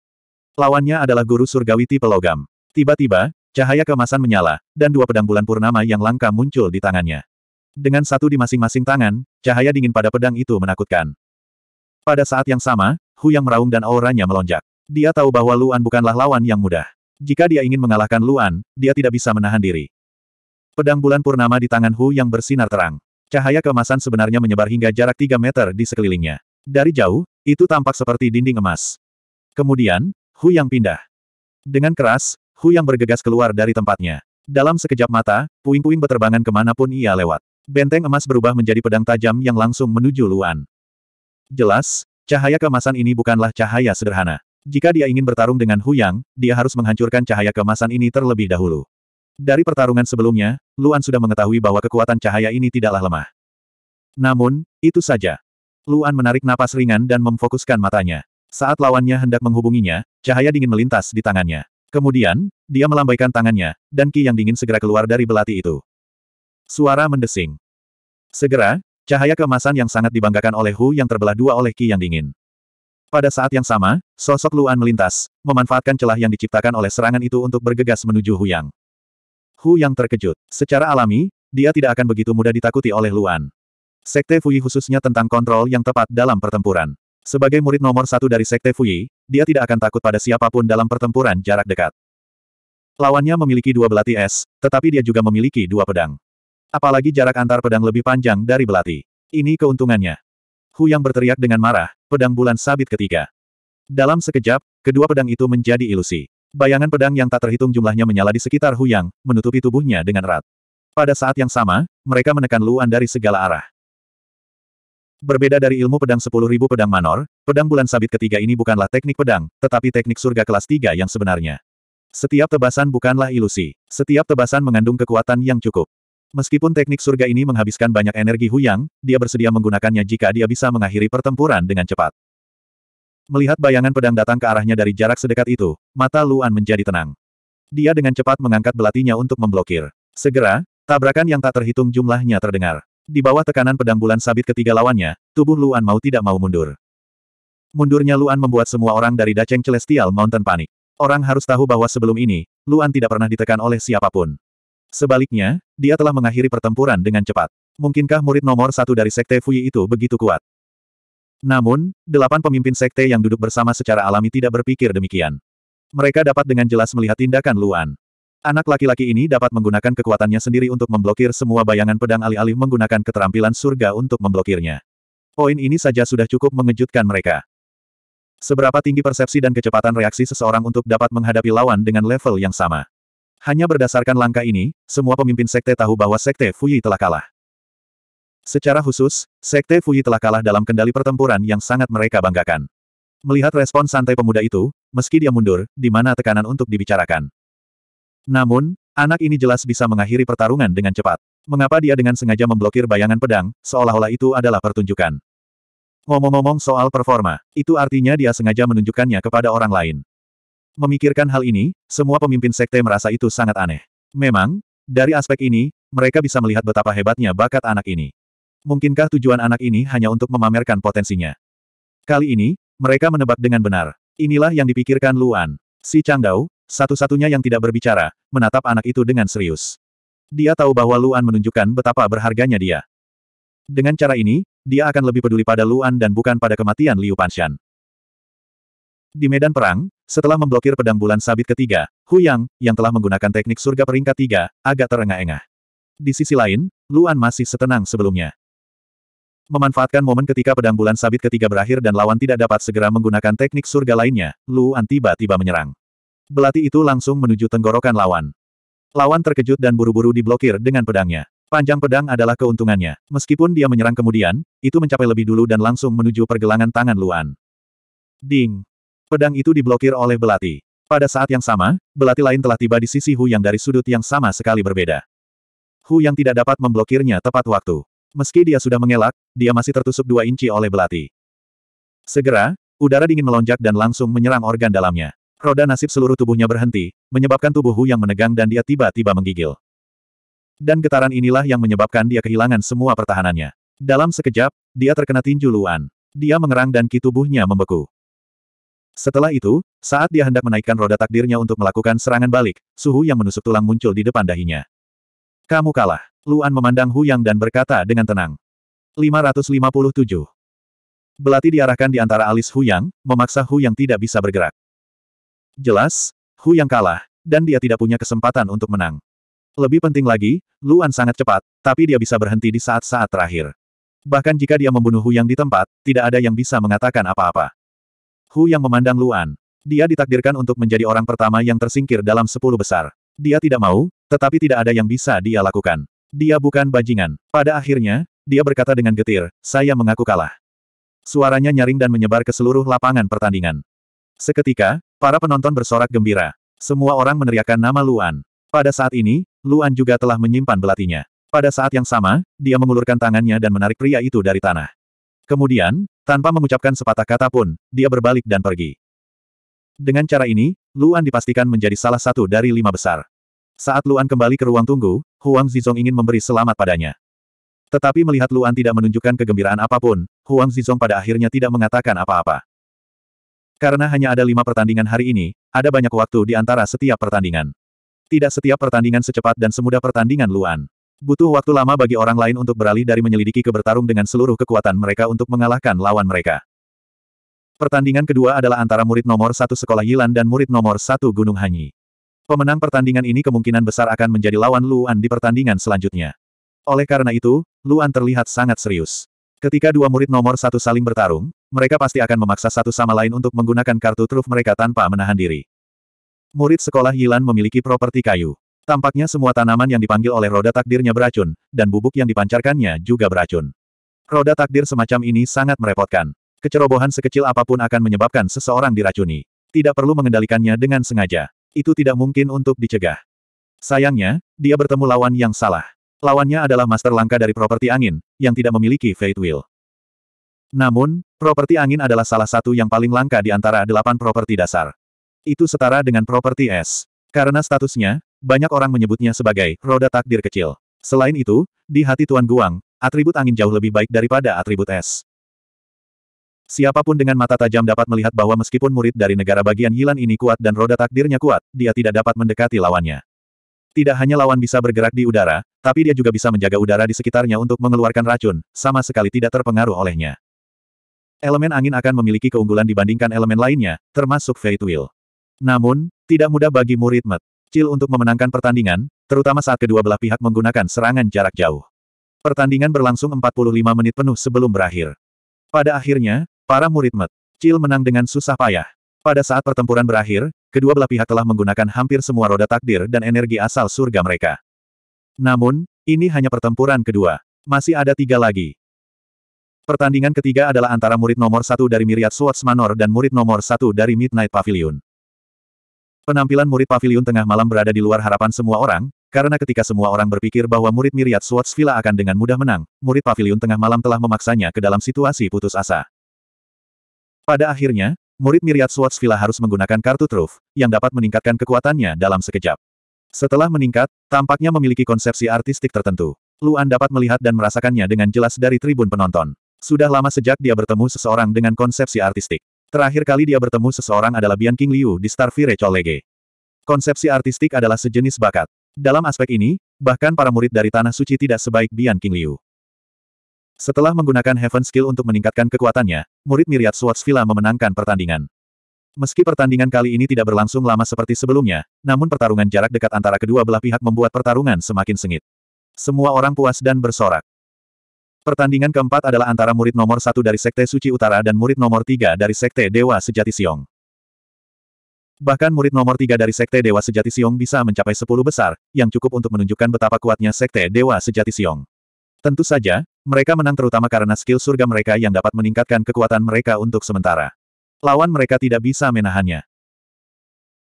Lawannya adalah guru surgawi tipe logam. Tiba-tiba, cahaya kemasan menyala, dan dua pedang bulan purnama yang langka muncul di tangannya. Dengan satu di masing-masing tangan, cahaya dingin pada pedang itu menakutkan. Pada saat yang sama, Hu yang meraung dan auranya melonjak. Dia tahu bahwa Luan bukanlah lawan yang mudah. Jika dia ingin mengalahkan Luan, dia tidak bisa menahan diri. Pedang bulan purnama di tangan Hu yang bersinar terang. Cahaya kemasan sebenarnya menyebar hingga jarak 3 meter di sekelilingnya. Dari jauh, itu tampak seperti dinding emas. Kemudian, Hu yang pindah. Dengan keras, Hu yang bergegas keluar dari tempatnya. Dalam sekejap mata, puing-puing beterbangan kemanapun ia lewat. Benteng emas berubah menjadi pedang tajam yang langsung menuju Luan. Jelas, cahaya kemasan ini bukanlah cahaya sederhana. Jika dia ingin bertarung dengan Hu Yang, dia harus menghancurkan cahaya kemasan ini terlebih dahulu. Dari pertarungan sebelumnya, Luan sudah mengetahui bahwa kekuatan cahaya ini tidaklah lemah. Namun, itu saja. Luan menarik napas ringan dan memfokuskan matanya. Saat lawannya hendak menghubunginya, cahaya dingin melintas di tangannya. Kemudian, dia melambaikan tangannya, dan ki yang dingin segera keluar dari belati itu. Suara mendesing. Segera, cahaya kemasan yang sangat dibanggakan oleh Hu yang terbelah dua oleh ki yang dingin. Pada saat yang sama, sosok Luan melintas, memanfaatkan celah yang diciptakan oleh serangan itu untuk bergegas menuju Hu Yang. Hu Yang terkejut. Secara alami, dia tidak akan begitu mudah ditakuti oleh Luan. Sekte Fuyi khususnya tentang kontrol yang tepat dalam pertempuran. Sebagai murid nomor satu dari Sekte Fuyi, dia tidak akan takut pada siapapun dalam pertempuran jarak dekat. Lawannya memiliki dua belati es, tetapi dia juga memiliki dua pedang. Apalagi jarak antar pedang lebih panjang dari belati. Ini keuntungannya. Hu yang berteriak dengan marah, pedang bulan sabit ketiga. Dalam sekejap, kedua pedang itu menjadi ilusi. Bayangan pedang yang tak terhitung jumlahnya menyala di sekitar Huyang, menutupi tubuhnya dengan erat. Pada saat yang sama, mereka menekan Luan dari segala arah. Berbeda dari ilmu pedang 10.000 pedang manor, pedang bulan sabit ketiga ini bukanlah teknik pedang, tetapi teknik surga kelas tiga yang sebenarnya. Setiap tebasan bukanlah ilusi. Setiap tebasan mengandung kekuatan yang cukup. Meskipun teknik surga ini menghabiskan banyak energi Huyang, dia bersedia menggunakannya jika dia bisa mengakhiri pertempuran dengan cepat. Melihat bayangan pedang datang ke arahnya dari jarak sedekat itu, mata Luan menjadi tenang. Dia dengan cepat mengangkat belatinya untuk memblokir. Segera, tabrakan yang tak terhitung jumlahnya terdengar. Di bawah tekanan pedang bulan sabit ketiga lawannya, tubuh Luan mau tidak mau mundur. Mundurnya Luan membuat semua orang dari Daceng Celestial Mountain panik. Orang harus tahu bahwa sebelum ini, Luan tidak pernah ditekan oleh siapapun. Sebaliknya, dia telah mengakhiri pertempuran dengan cepat. Mungkinkah murid nomor satu dari Sekte Fuyi itu begitu kuat? Namun, delapan pemimpin Sekte yang duduk bersama secara alami tidak berpikir demikian. Mereka dapat dengan jelas melihat tindakan Luan. Anak laki-laki ini dapat menggunakan kekuatannya sendiri untuk memblokir semua bayangan pedang alih-alih menggunakan keterampilan surga untuk memblokirnya. Poin ini saja sudah cukup mengejutkan mereka. Seberapa tinggi persepsi dan kecepatan reaksi seseorang untuk dapat menghadapi lawan dengan level yang sama. Hanya berdasarkan langkah ini, semua pemimpin sekte tahu bahwa sekte Fuyi telah kalah. Secara khusus, sekte Fuyi telah kalah dalam kendali pertempuran yang sangat mereka banggakan. Melihat respon santai pemuda itu, meski dia mundur, di mana tekanan untuk dibicarakan. Namun, anak ini jelas bisa mengakhiri pertarungan dengan cepat. Mengapa dia dengan sengaja memblokir bayangan pedang, seolah-olah itu adalah pertunjukan. Ngomong-ngomong soal performa, itu artinya dia sengaja menunjukkannya kepada orang lain. Memikirkan hal ini, semua pemimpin sekte merasa itu sangat aneh. Memang, dari aspek ini, mereka bisa melihat betapa hebatnya bakat anak ini. Mungkinkah tujuan anak ini hanya untuk memamerkan potensinya? Kali ini, mereka menebak dengan benar. Inilah yang dipikirkan Luan. Si Dao. Satu-satunya yang tidak berbicara, menatap anak itu dengan serius. Dia tahu bahwa Luan menunjukkan betapa berharganya dia. Dengan cara ini, dia akan lebih peduli pada Luan dan bukan pada kematian Liu Panshan. Di medan perang, setelah memblokir pedang bulan sabit ketiga, Hu Yang, yang telah menggunakan teknik surga peringkat tiga, agak terengah-engah. Di sisi lain, Luan masih setenang sebelumnya. Memanfaatkan momen ketika pedang bulan sabit ketiga berakhir dan lawan tidak dapat segera menggunakan teknik surga lainnya, Luan tiba-tiba menyerang belati itu langsung menuju tenggorokan lawan. Lawan terkejut dan buru-buru diblokir dengan pedangnya. Panjang pedang adalah keuntungannya. Meskipun dia menyerang kemudian, itu mencapai lebih dulu dan langsung menuju pergelangan tangan Luan. Ding! Pedang itu diblokir oleh belati. Pada saat yang sama, belati lain telah tiba di sisi Hu yang dari sudut yang sama sekali berbeda. Hu yang tidak dapat memblokirnya tepat waktu. Meski dia sudah mengelak, dia masih tertusuk dua inci oleh belati. Segera, udara dingin melonjak dan langsung menyerang organ dalamnya. Roda nasib seluruh tubuhnya berhenti, menyebabkan tubuh Hu yang menegang dan dia tiba-tiba menggigil. Dan getaran inilah yang menyebabkan dia kehilangan semua pertahanannya. Dalam sekejap, dia terkena tinju Luan. Dia mengerang dan ki tubuhnya membeku. Setelah itu, saat dia hendak menaikkan roda takdirnya untuk melakukan serangan balik, suhu yang menusuk tulang muncul di depan dahinya. Kamu kalah. Luan memandang Hu Yang dan berkata dengan tenang. 557. Belati diarahkan di antara alis Hu Yang, memaksa Hu Yang tidak bisa bergerak. Jelas, Hu yang kalah, dan dia tidak punya kesempatan untuk menang. Lebih penting lagi, Luan sangat cepat, tapi dia bisa berhenti di saat-saat terakhir. Bahkan jika dia membunuh Hu yang di tempat, tidak ada yang bisa mengatakan apa-apa. Hu yang memandang Luan. Dia ditakdirkan untuk menjadi orang pertama yang tersingkir dalam sepuluh besar. Dia tidak mau, tetapi tidak ada yang bisa dia lakukan. Dia bukan bajingan. Pada akhirnya, dia berkata dengan getir, saya mengaku kalah. Suaranya nyaring dan menyebar ke seluruh lapangan pertandingan. Seketika, Para penonton bersorak gembira. Semua orang meneriakkan nama Luan. Pada saat ini, Luan juga telah menyimpan belatinya. Pada saat yang sama, dia mengulurkan tangannya dan menarik pria itu dari tanah. Kemudian, tanpa mengucapkan sepatah kata pun, dia berbalik dan pergi. Dengan cara ini, Luan dipastikan menjadi salah satu dari lima besar. Saat Luan kembali ke ruang tunggu, Huang Zizong ingin memberi selamat padanya. Tetapi melihat Luan tidak menunjukkan kegembiraan apapun, Huang Zizong pada akhirnya tidak mengatakan apa-apa. Karena hanya ada lima pertandingan hari ini, ada banyak waktu di antara setiap pertandingan. Tidak setiap pertandingan secepat dan semudah pertandingan Luan. Butuh waktu lama bagi orang lain untuk beralih dari menyelidiki ke bertarung dengan seluruh kekuatan mereka untuk mengalahkan lawan mereka. Pertandingan kedua adalah antara murid nomor satu sekolah Yilan dan murid nomor satu Gunung Hanyi. Pemenang pertandingan ini kemungkinan besar akan menjadi lawan Luan di pertandingan selanjutnya. Oleh karena itu, Luan terlihat sangat serius. Ketika dua murid nomor satu saling bertarung, mereka pasti akan memaksa satu sama lain untuk menggunakan kartu truf mereka tanpa menahan diri. Murid sekolah Yilan memiliki properti kayu. Tampaknya semua tanaman yang dipanggil oleh roda takdirnya beracun, dan bubuk yang dipancarkannya juga beracun. Roda takdir semacam ini sangat merepotkan. Kecerobohan sekecil apapun akan menyebabkan seseorang diracuni. Tidak perlu mengendalikannya dengan sengaja. Itu tidak mungkin untuk dicegah. Sayangnya, dia bertemu lawan yang salah. Lawannya adalah master langka dari properti angin, yang tidak memiliki fate will. Namun, properti angin adalah salah satu yang paling langka di antara delapan properti dasar. Itu setara dengan properti es. Karena statusnya, banyak orang menyebutnya sebagai roda takdir kecil. Selain itu, di hati Tuan Guang, atribut angin jauh lebih baik daripada atribut es. Siapapun dengan mata tajam dapat melihat bahwa meskipun murid dari negara bagian Yilan ini kuat dan roda takdirnya kuat, dia tidak dapat mendekati lawannya. Tidak hanya lawan bisa bergerak di udara, tapi dia juga bisa menjaga udara di sekitarnya untuk mengeluarkan racun, sama sekali tidak terpengaruh olehnya elemen angin akan memiliki keunggulan dibandingkan elemen lainnya, termasuk Fate Will. Namun, tidak mudah bagi murid Met Cil untuk memenangkan pertandingan, terutama saat kedua belah pihak menggunakan serangan jarak jauh. Pertandingan berlangsung 45 menit penuh sebelum berakhir. Pada akhirnya, para murid Met Cil menang dengan susah payah. Pada saat pertempuran berakhir, kedua belah pihak telah menggunakan hampir semua roda takdir dan energi asal surga mereka. Namun, ini hanya pertempuran kedua. Masih ada tiga lagi. Pertandingan ketiga adalah antara murid nomor satu dari Myriad Swords Manor dan murid nomor satu dari Midnight Pavilion. Penampilan murid Pavilion tengah malam berada di luar harapan semua orang, karena ketika semua orang berpikir bahwa murid Myriad Swords Villa akan dengan mudah menang, murid Pavilion tengah malam telah memaksanya ke dalam situasi putus asa. Pada akhirnya, murid Myriad Swords Villa harus menggunakan kartu truf, yang dapat meningkatkan kekuatannya dalam sekejap. Setelah meningkat, tampaknya memiliki konsepsi artistik tertentu. Luan dapat melihat dan merasakannya dengan jelas dari tribun penonton. Sudah lama sejak dia bertemu seseorang dengan konsepsi artistik. Terakhir kali dia bertemu seseorang adalah Bian King Liu di Starfire Cholege. Konsepsi artistik adalah sejenis bakat. Dalam aspek ini, bahkan para murid dari Tanah Suci tidak sebaik Bian King Liu. Setelah menggunakan Heaven Skill untuk meningkatkan kekuatannya, murid Miriat Villa memenangkan pertandingan. Meski pertandingan kali ini tidak berlangsung lama seperti sebelumnya, namun pertarungan jarak dekat antara kedua belah pihak membuat pertarungan semakin sengit. Semua orang puas dan bersorak. Pertandingan keempat adalah antara murid nomor satu dari Sekte Suci Utara dan murid nomor tiga dari Sekte Dewa Sejati Siong. Bahkan murid nomor tiga dari Sekte Dewa Sejati Siong bisa mencapai sepuluh besar, yang cukup untuk menunjukkan betapa kuatnya Sekte Dewa Sejati Siong. Tentu saja, mereka menang terutama karena skill surga mereka yang dapat meningkatkan kekuatan mereka untuk sementara. Lawan mereka tidak bisa menahannya.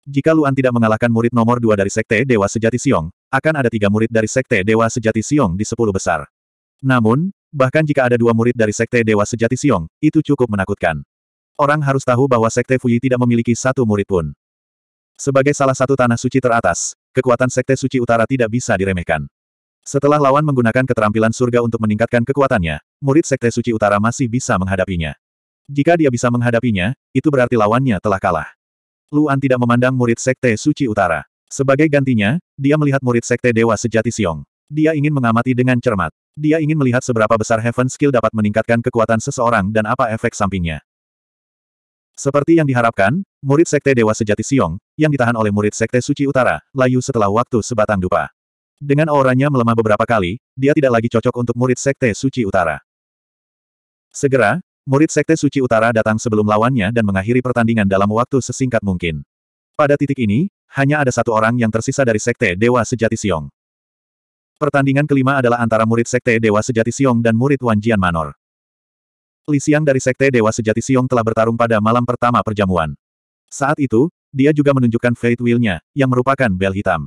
Jika Luan tidak mengalahkan murid nomor dua dari Sekte Dewa Sejati Siong, akan ada tiga murid dari Sekte Dewa Sejati Siong di sepuluh besar. Namun, Bahkan jika ada dua murid dari Sekte Dewa Sejati Siong, itu cukup menakutkan. Orang harus tahu bahwa Sekte Fuyi tidak memiliki satu murid pun. Sebagai salah satu tanah suci teratas, kekuatan Sekte Suci Utara tidak bisa diremehkan. Setelah lawan menggunakan keterampilan surga untuk meningkatkan kekuatannya, murid Sekte Suci Utara masih bisa menghadapinya. Jika dia bisa menghadapinya, itu berarti lawannya telah kalah. Luan tidak memandang murid Sekte Suci Utara. Sebagai gantinya, dia melihat murid Sekte Dewa Sejati Siong. Dia ingin mengamati dengan cermat. Dia ingin melihat seberapa besar Heaven Skill dapat meningkatkan kekuatan seseorang dan apa efek sampingnya. Seperti yang diharapkan, murid Sekte Dewa Sejati Siong, yang ditahan oleh murid Sekte Suci Utara, layu setelah waktu sebatang dupa. Dengan auranya melemah beberapa kali, dia tidak lagi cocok untuk murid Sekte Suci Utara. Segera, murid Sekte Suci Utara datang sebelum lawannya dan mengakhiri pertandingan dalam waktu sesingkat mungkin. Pada titik ini, hanya ada satu orang yang tersisa dari Sekte Dewa Sejati Siong. Pertandingan kelima adalah antara murid Sekte Dewa Sejati Siong dan murid Wan Jian Manor. Li Xiang dari Sekte Dewa Sejati Siong telah bertarung pada malam pertama perjamuan. Saat itu, dia juga menunjukkan Fate Wheel-nya, yang merupakan bel hitam.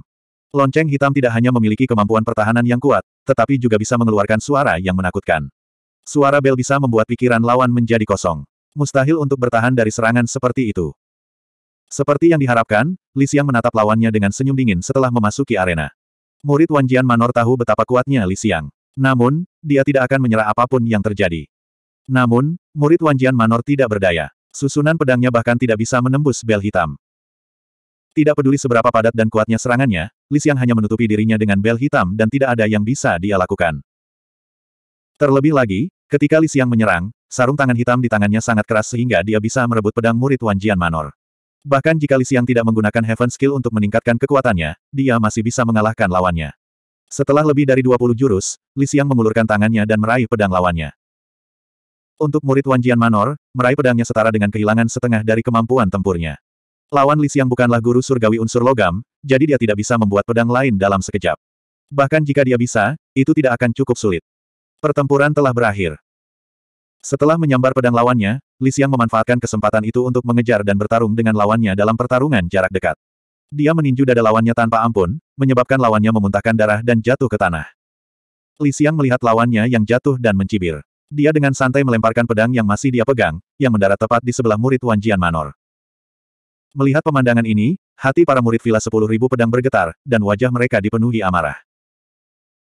Lonceng hitam tidak hanya memiliki kemampuan pertahanan yang kuat, tetapi juga bisa mengeluarkan suara yang menakutkan. Suara bel bisa membuat pikiran lawan menjadi kosong. Mustahil untuk bertahan dari serangan seperti itu. Seperti yang diharapkan, Li Xiang menatap lawannya dengan senyum dingin setelah memasuki arena. Murid Wanjian Manor tahu betapa kuatnya Li Xiang. Namun, dia tidak akan menyerah apapun yang terjadi. Namun, murid Wanjian Manor tidak berdaya. Susunan pedangnya bahkan tidak bisa menembus bel hitam. Tidak peduli seberapa padat dan kuatnya serangannya, Li Xiang hanya menutupi dirinya dengan bel hitam dan tidak ada yang bisa dia lakukan. Terlebih lagi, ketika Li Xiang menyerang, sarung tangan hitam di tangannya sangat keras sehingga dia bisa merebut pedang murid Wanjian Manor. Bahkan jika Li Xiang tidak menggunakan Heaven Skill untuk meningkatkan kekuatannya, dia masih bisa mengalahkan lawannya. Setelah lebih dari 20 jurus, Li Xiang mengulurkan tangannya dan meraih pedang lawannya. Untuk murid Wanjian Manor, meraih pedangnya setara dengan kehilangan setengah dari kemampuan tempurnya. Lawan Li Xiang bukanlah guru surgawi unsur logam, jadi dia tidak bisa membuat pedang lain dalam sekejap. Bahkan jika dia bisa, itu tidak akan cukup sulit. Pertempuran telah berakhir. Setelah menyambar pedang lawannya, Li Xiang memanfaatkan kesempatan itu untuk mengejar dan bertarung dengan lawannya dalam pertarungan jarak dekat. Dia meninju dada lawannya tanpa ampun, menyebabkan lawannya memuntahkan darah dan jatuh ke tanah. Li Xiang melihat lawannya yang jatuh dan mencibir. Dia dengan santai melemparkan pedang yang masih dia pegang, yang mendarat tepat di sebelah murid Wan Jian Manor. Melihat pemandangan ini, hati para murid Villa sepuluh ribu pedang bergetar, dan wajah mereka dipenuhi amarah.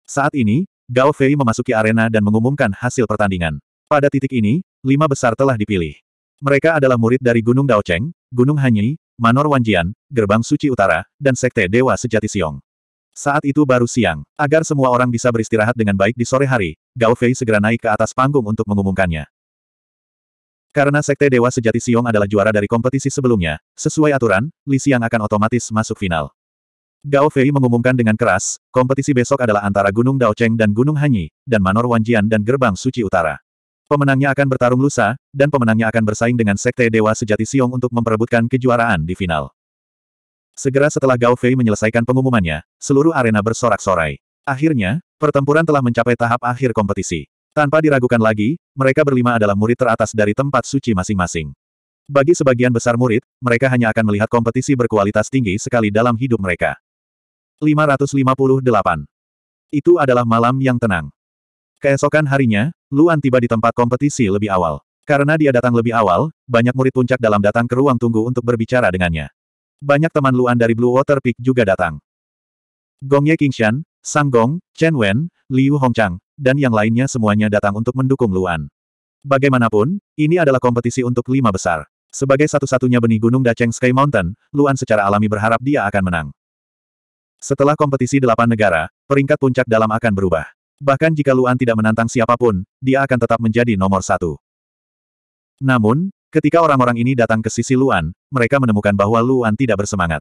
Saat ini, Gao Fei memasuki arena dan mengumumkan hasil pertandingan. Pada titik ini, lima besar telah dipilih. Mereka adalah murid dari Gunung Daocheng, Gunung Hanyi, Manor Wanjian, Gerbang Suci Utara, dan Sekte Dewa Sejati Siong. Saat itu baru siang. Agar semua orang bisa beristirahat dengan baik di sore hari, Gao Fei segera naik ke atas panggung untuk mengumumkannya. Karena Sekte Dewa Sejati Siong adalah juara dari kompetisi sebelumnya, sesuai aturan, Li Xiang akan otomatis masuk final. Gao Fei mengumumkan dengan keras, kompetisi besok adalah antara Gunung Daocheng dan Gunung Hanyi, dan Manor Wanjian dan Gerbang Suci Utara. Pemenangnya akan bertarung lusa, dan pemenangnya akan bersaing dengan Sekte Dewa Sejati Siong untuk memperebutkan kejuaraan di final. Segera setelah Gao Fei menyelesaikan pengumumannya, seluruh arena bersorak-sorai. Akhirnya, pertempuran telah mencapai tahap akhir kompetisi. Tanpa diragukan lagi, mereka berlima adalah murid teratas dari tempat suci masing-masing. Bagi sebagian besar murid, mereka hanya akan melihat kompetisi berkualitas tinggi sekali dalam hidup mereka. 558. Itu adalah malam yang tenang. Keesokan harinya, Luan tiba di tempat kompetisi lebih awal. Karena dia datang lebih awal, banyak murid puncak dalam datang ke ruang tunggu untuk berbicara dengannya. Banyak teman Luan dari Blue Water Peak juga datang. Gong Ye Qingshan, Sang Gong, Chen Wen, Liu Hongchang, dan yang lainnya semuanya datang untuk mendukung Luan. Bagaimanapun, ini adalah kompetisi untuk lima besar. Sebagai satu-satunya benih gunung Dacheng Sky Mountain, Luan secara alami berharap dia akan menang. Setelah kompetisi delapan negara, peringkat puncak dalam akan berubah. Bahkan jika Luan tidak menantang siapapun, dia akan tetap menjadi nomor satu. Namun, ketika orang-orang ini datang ke sisi Luan, mereka menemukan bahwa Luan tidak bersemangat.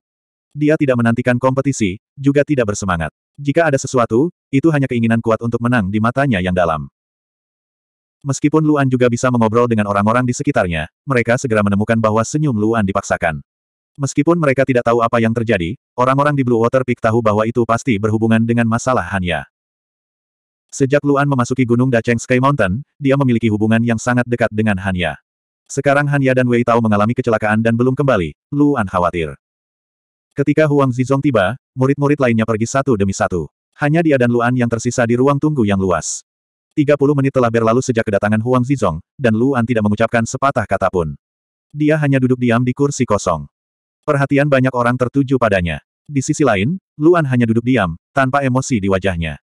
Dia tidak menantikan kompetisi, juga tidak bersemangat. Jika ada sesuatu, itu hanya keinginan kuat untuk menang di matanya yang dalam. Meskipun Luan juga bisa mengobrol dengan orang-orang di sekitarnya, mereka segera menemukan bahwa senyum Luan dipaksakan. Meskipun mereka tidak tahu apa yang terjadi, orang-orang di Blue Water Peak tahu bahwa itu pasti berhubungan dengan masalah Hanya. Sejak Luan memasuki Gunung Dacheng Sky Mountain, dia memiliki hubungan yang sangat dekat dengan Hanya. Sekarang Hanya dan Wei Tao mengalami kecelakaan dan belum kembali, Luan khawatir. Ketika Huang Zizong tiba, murid-murid lainnya pergi satu demi satu. Hanya dia dan Luan yang tersisa di ruang tunggu yang luas. 30 menit telah berlalu sejak kedatangan Huang Zizong, dan Luan tidak mengucapkan sepatah kata pun. Dia hanya duduk diam di kursi kosong. Perhatian banyak orang tertuju padanya. Di sisi lain, Luan hanya duduk diam, tanpa emosi di wajahnya.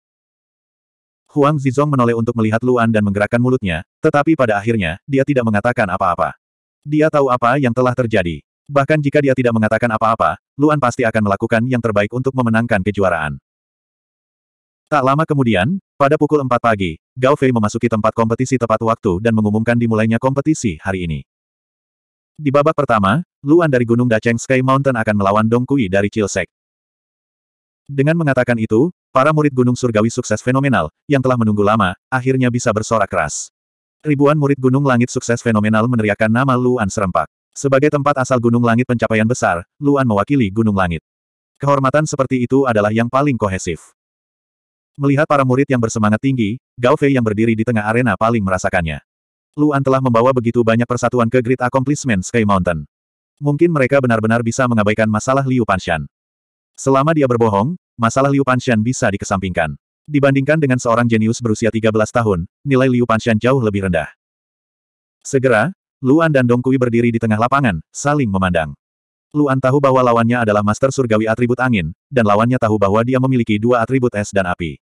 Huang Zizong menoleh untuk melihat Luan dan menggerakkan mulutnya, tetapi pada akhirnya, dia tidak mengatakan apa-apa. Dia tahu apa yang telah terjadi. Bahkan jika dia tidak mengatakan apa-apa, Luan pasti akan melakukan yang terbaik untuk memenangkan kejuaraan. Tak lama kemudian, pada pukul 4 pagi, Gao Fei memasuki tempat kompetisi tepat waktu dan mengumumkan dimulainya kompetisi hari ini. Di babak pertama, Luan dari Gunung Dacheng Sky Mountain akan melawan Dong Kui dari Chilsek. Dengan mengatakan itu, para murid Gunung Surgawi sukses fenomenal, yang telah menunggu lama, akhirnya bisa bersorak keras. Ribuan murid Gunung Langit sukses fenomenal meneriakkan nama Luan serempak. Sebagai tempat asal Gunung Langit pencapaian besar, Luan mewakili Gunung Langit. Kehormatan seperti itu adalah yang paling kohesif. Melihat para murid yang bersemangat tinggi, Gao Fei yang berdiri di tengah arena paling merasakannya. Luan telah membawa begitu banyak persatuan ke Great Accomplishment Sky Mountain. Mungkin mereka benar-benar bisa mengabaikan masalah Liu Panshan. Selama dia berbohong, masalah Liu Panshan bisa dikesampingkan. Dibandingkan dengan seorang jenius berusia 13 tahun, nilai Liu Panshan jauh lebih rendah. Segera, Luan dan Dongkui berdiri di tengah lapangan, saling memandang. Luan tahu bahwa lawannya adalah Master Surgawi Atribut Angin, dan lawannya tahu bahwa dia memiliki dua atribut es dan api.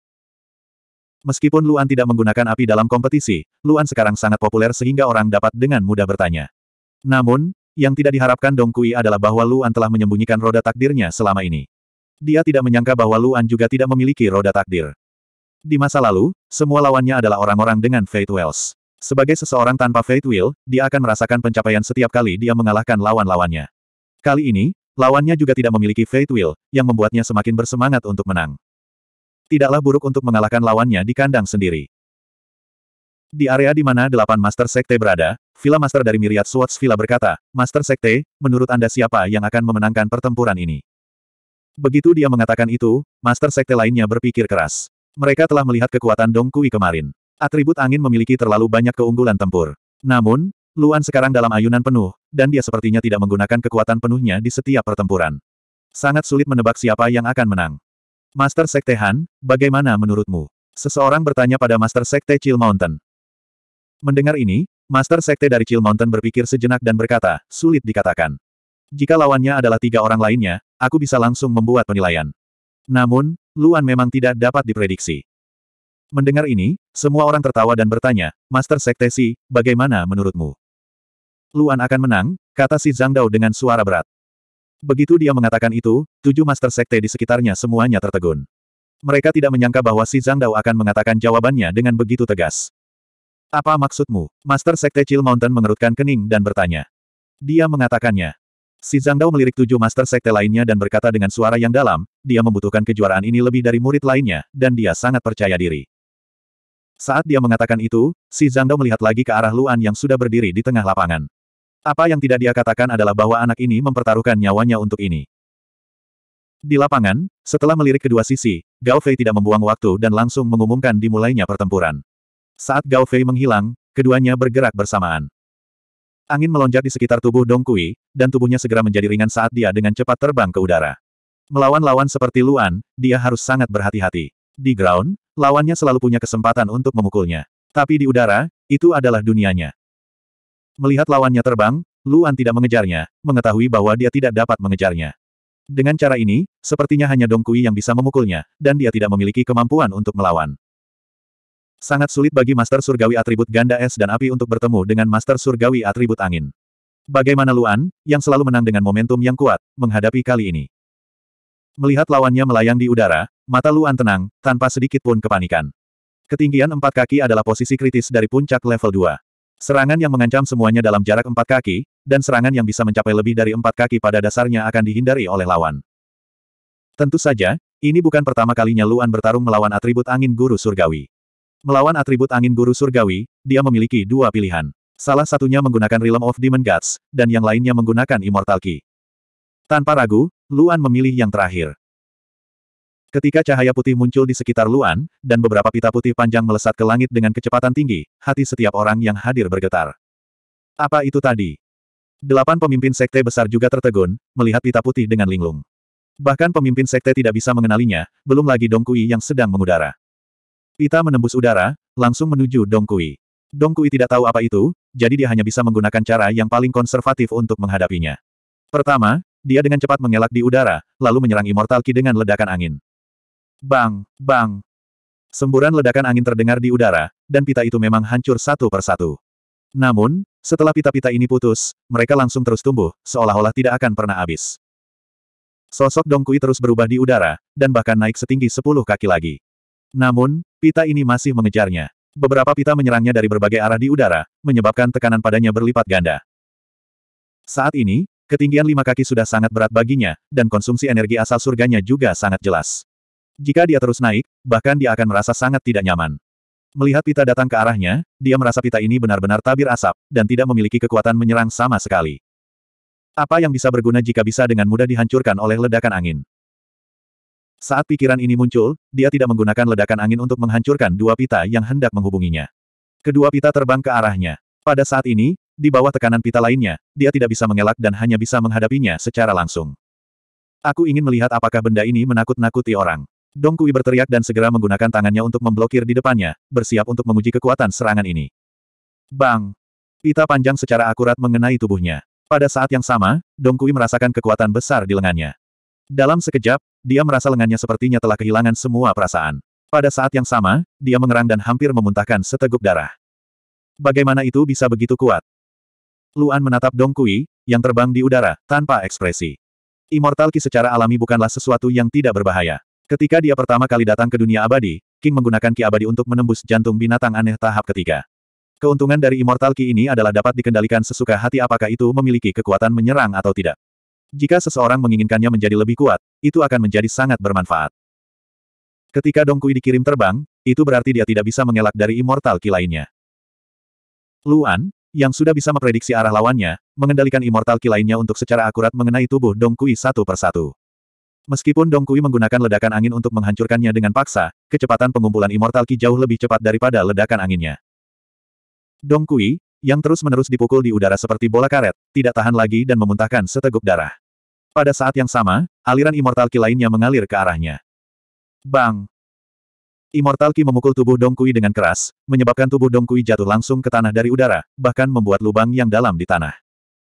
Meskipun Luan tidak menggunakan api dalam kompetisi, Luan sekarang sangat populer sehingga orang dapat dengan mudah bertanya. Namun, yang tidak diharapkan Dongkui adalah bahwa Luan telah menyembunyikan roda takdirnya selama ini. Dia tidak menyangka bahwa Luan juga tidak memiliki roda takdir. Di masa lalu, semua lawannya adalah orang-orang dengan Fate Wells. Sebagai seseorang tanpa Fate Will, dia akan merasakan pencapaian setiap kali dia mengalahkan lawan-lawannya. Kali ini, lawannya juga tidak memiliki Fate Will, yang membuatnya semakin bersemangat untuk menang. Tidaklah buruk untuk mengalahkan lawannya di kandang sendiri. Di area di mana delapan Master Sekte berada, Villa Master dari Myriad Swords Villa berkata, Master Sekte, menurut Anda siapa yang akan memenangkan pertempuran ini? Begitu dia mengatakan itu, Master Sekte lainnya berpikir keras. Mereka telah melihat kekuatan Dong Kui kemarin. Atribut angin memiliki terlalu banyak keunggulan tempur. Namun, Luan sekarang dalam ayunan penuh, dan dia sepertinya tidak menggunakan kekuatan penuhnya di setiap pertempuran. Sangat sulit menebak siapa yang akan menang. Master Sekte Han, bagaimana menurutmu? Seseorang bertanya pada Master Sekte Chill Mountain. Mendengar ini, Master Sekte dari Chill Mountain berpikir sejenak dan berkata, sulit dikatakan. Jika lawannya adalah tiga orang lainnya, aku bisa langsung membuat penilaian. Namun, Luan memang tidak dapat diprediksi. Mendengar ini, semua orang tertawa dan bertanya, Master Sekte Si, bagaimana menurutmu? Luan akan menang, kata si Zhang Dao dengan suara berat. Begitu dia mengatakan itu, tujuh Master Sekte di sekitarnya semuanya tertegun. Mereka tidak menyangka bahwa si Zhang Dao akan mengatakan jawabannya dengan begitu tegas. Apa maksudmu? Master Sekte Chill Mountain mengerutkan kening dan bertanya. Dia mengatakannya. Si Zhang Dao melirik tujuh master sekte lainnya dan berkata dengan suara yang dalam, dia membutuhkan kejuaraan ini lebih dari murid lainnya, dan dia sangat percaya diri. Saat dia mengatakan itu, si Zhang Dao melihat lagi ke arah Luan yang sudah berdiri di tengah lapangan. Apa yang tidak dia katakan adalah bahwa anak ini mempertaruhkan nyawanya untuk ini. Di lapangan, setelah melirik kedua sisi, Gao Fei tidak membuang waktu dan langsung mengumumkan dimulainya pertempuran. Saat Gao Fei menghilang, keduanya bergerak bersamaan. Angin melonjak di sekitar tubuh Dong Kui, dan tubuhnya segera menjadi ringan saat dia dengan cepat terbang ke udara. Melawan lawan seperti Luan, dia harus sangat berhati-hati. Di ground, lawannya selalu punya kesempatan untuk memukulnya. Tapi di udara, itu adalah dunianya. Melihat lawannya terbang, Luan tidak mengejarnya, mengetahui bahwa dia tidak dapat mengejarnya. Dengan cara ini, sepertinya hanya Dong Kui yang bisa memukulnya, dan dia tidak memiliki kemampuan untuk melawan. Sangat sulit bagi Master Surgawi atribut ganda es dan api untuk bertemu dengan Master Surgawi atribut angin. Bagaimana Luan, yang selalu menang dengan momentum yang kuat, menghadapi kali ini? Melihat lawannya melayang di udara, mata Luan tenang, tanpa sedikit pun kepanikan. Ketinggian empat kaki adalah posisi kritis dari puncak level 2. Serangan yang mengancam semuanya dalam jarak empat kaki, dan serangan yang bisa mencapai lebih dari empat kaki pada dasarnya akan dihindari oleh lawan. Tentu saja, ini bukan pertama kalinya Luan bertarung melawan atribut angin guru surgawi. Melawan atribut angin guru surgawi, dia memiliki dua pilihan. Salah satunya menggunakan Realm of Demon Gods, dan yang lainnya menggunakan Immortal Key. Tanpa ragu, Luan memilih yang terakhir. Ketika cahaya putih muncul di sekitar Luan, dan beberapa pita putih panjang melesat ke langit dengan kecepatan tinggi, hati setiap orang yang hadir bergetar. Apa itu tadi? Delapan pemimpin sekte besar juga tertegun, melihat pita putih dengan linglung. Bahkan pemimpin sekte tidak bisa mengenalinya, belum lagi Dong Kui yang sedang mengudara. Pita menembus udara, langsung menuju Dong Kui. Dong Kui tidak tahu apa itu, jadi dia hanya bisa menggunakan cara yang paling konservatif untuk menghadapinya. Pertama, dia dengan cepat mengelak di udara, lalu menyerang Immortal Ki dengan ledakan angin. Bang, bang. Semburan ledakan angin terdengar di udara, dan pita itu memang hancur satu persatu. Namun, setelah pita-pita ini putus, mereka langsung terus tumbuh, seolah-olah tidak akan pernah habis. Sosok Dong Kui terus berubah di udara, dan bahkan naik setinggi sepuluh kaki lagi. Namun, Pita ini masih mengejarnya. Beberapa pita menyerangnya dari berbagai arah di udara, menyebabkan tekanan padanya berlipat ganda. Saat ini, ketinggian lima kaki sudah sangat berat baginya, dan konsumsi energi asal surganya juga sangat jelas. Jika dia terus naik, bahkan dia akan merasa sangat tidak nyaman. Melihat pita datang ke arahnya, dia merasa pita ini benar-benar tabir asap, dan tidak memiliki kekuatan menyerang sama sekali. Apa yang bisa berguna jika bisa dengan mudah dihancurkan oleh ledakan angin? Saat pikiran ini muncul, dia tidak menggunakan ledakan angin untuk menghancurkan dua pita yang hendak menghubunginya. Kedua pita terbang ke arahnya. Pada saat ini, di bawah tekanan pita lainnya, dia tidak bisa mengelak dan hanya bisa menghadapinya secara langsung. Aku ingin melihat apakah benda ini menakut-nakuti orang. Dong Kui berteriak dan segera menggunakan tangannya untuk memblokir di depannya, bersiap untuk menguji kekuatan serangan ini. Bang! Pita panjang secara akurat mengenai tubuhnya. Pada saat yang sama, Dong Kui merasakan kekuatan besar di lengannya. Dalam sekejap, dia merasa lengannya sepertinya telah kehilangan semua perasaan. Pada saat yang sama, dia mengerang dan hampir memuntahkan seteguk darah. Bagaimana itu bisa begitu kuat? Luan menatap Dong Kui, yang terbang di udara, tanpa ekspresi. Immortal Ki secara alami bukanlah sesuatu yang tidak berbahaya. Ketika dia pertama kali datang ke dunia abadi, King menggunakan Ki abadi untuk menembus jantung binatang aneh tahap ketiga. Keuntungan dari Immortal Ki ini adalah dapat dikendalikan sesuka hati apakah itu memiliki kekuatan menyerang atau tidak. Jika seseorang menginginkannya menjadi lebih kuat, itu akan menjadi sangat bermanfaat. Ketika Dong Kui dikirim terbang, itu berarti dia tidak bisa mengelak dari immortal ki lainnya. Luan, yang sudah bisa memprediksi arah lawannya, mengendalikan immortal ki lainnya untuk secara akurat mengenai tubuh Dong Kui satu persatu. Meskipun Dong Kui menggunakan ledakan angin untuk menghancurkannya dengan paksa, kecepatan pengumpulan immortal ki jauh lebih cepat daripada ledakan anginnya. Dongkui, yang terus-menerus dipukul di udara seperti bola karet, tidak tahan lagi dan memuntahkan seteguk darah. Pada saat yang sama, aliran immortal ki lainnya mengalir ke arahnya. Bang! Immortal ki memukul tubuh Dong Kui dengan keras, menyebabkan tubuh Dong Kui jatuh langsung ke tanah dari udara, bahkan membuat lubang yang dalam di tanah.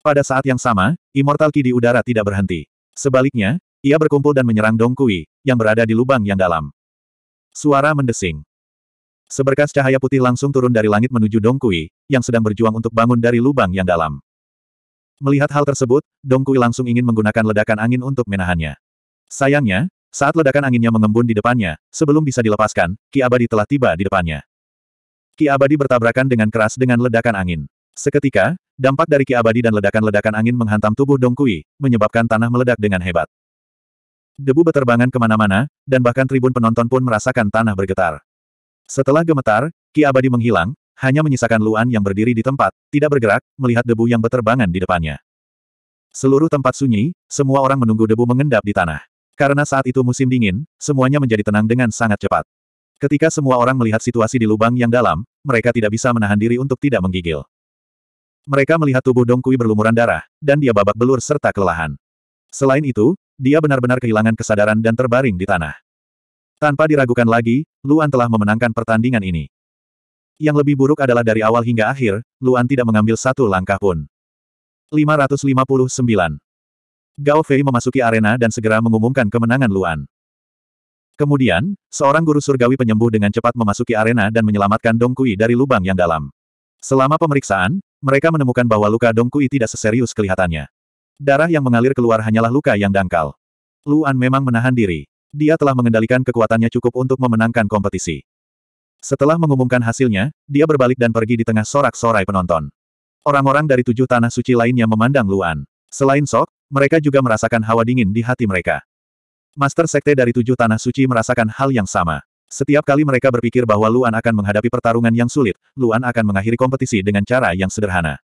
Pada saat yang sama, immortal ki di udara tidak berhenti. Sebaliknya, ia berkumpul dan menyerang Dong Kui, yang berada di lubang yang dalam. Suara mendesing. Seberkas cahaya putih langsung turun dari langit menuju Dong Kui, yang sedang berjuang untuk bangun dari lubang yang dalam. Melihat hal tersebut, Dong Kui langsung ingin menggunakan ledakan angin untuk menahannya. Sayangnya, saat ledakan anginnya mengembun di depannya, sebelum bisa dilepaskan, Ki Abadi telah tiba di depannya. Ki Abadi bertabrakan dengan keras dengan ledakan angin. Seketika, dampak dari Ki Abadi dan ledakan-ledakan angin menghantam tubuh Dong Kui, menyebabkan tanah meledak dengan hebat. Debu beterbangan kemana-mana, dan bahkan tribun penonton pun merasakan tanah bergetar. Setelah gemetar, Ki Abadi menghilang, hanya menyisakan Luan yang berdiri di tempat, tidak bergerak, melihat debu yang berterbangan di depannya. Seluruh tempat sunyi, semua orang menunggu debu mengendap di tanah. Karena saat itu musim dingin, semuanya menjadi tenang dengan sangat cepat. Ketika semua orang melihat situasi di lubang yang dalam, mereka tidak bisa menahan diri untuk tidak menggigil. Mereka melihat tubuh Dong Kui berlumuran darah, dan dia babak belur serta kelelahan. Selain itu, dia benar-benar kehilangan kesadaran dan terbaring di tanah. Tanpa diragukan lagi, Luan telah memenangkan pertandingan ini. Yang lebih buruk adalah dari awal hingga akhir, Luan tidak mengambil satu langkah pun. 559. Gao Fei memasuki arena dan segera mengumumkan kemenangan Luan. Kemudian, seorang guru surgawi penyembuh dengan cepat memasuki arena dan menyelamatkan Dong Kui dari lubang yang dalam. Selama pemeriksaan, mereka menemukan bahwa luka Dong Kui tidak seserius kelihatannya. Darah yang mengalir keluar hanyalah luka yang dangkal. Luan memang menahan diri dia telah mengendalikan kekuatannya cukup untuk memenangkan kompetisi. Setelah mengumumkan hasilnya, dia berbalik dan pergi di tengah sorak-sorai penonton. Orang-orang dari tujuh tanah suci lainnya memandang Luan. Selain sok, mereka juga merasakan hawa dingin di hati mereka. Master Sekte dari tujuh tanah suci merasakan hal yang sama. Setiap kali mereka berpikir bahwa Luan akan menghadapi pertarungan yang sulit, Luan akan mengakhiri kompetisi dengan cara yang sederhana.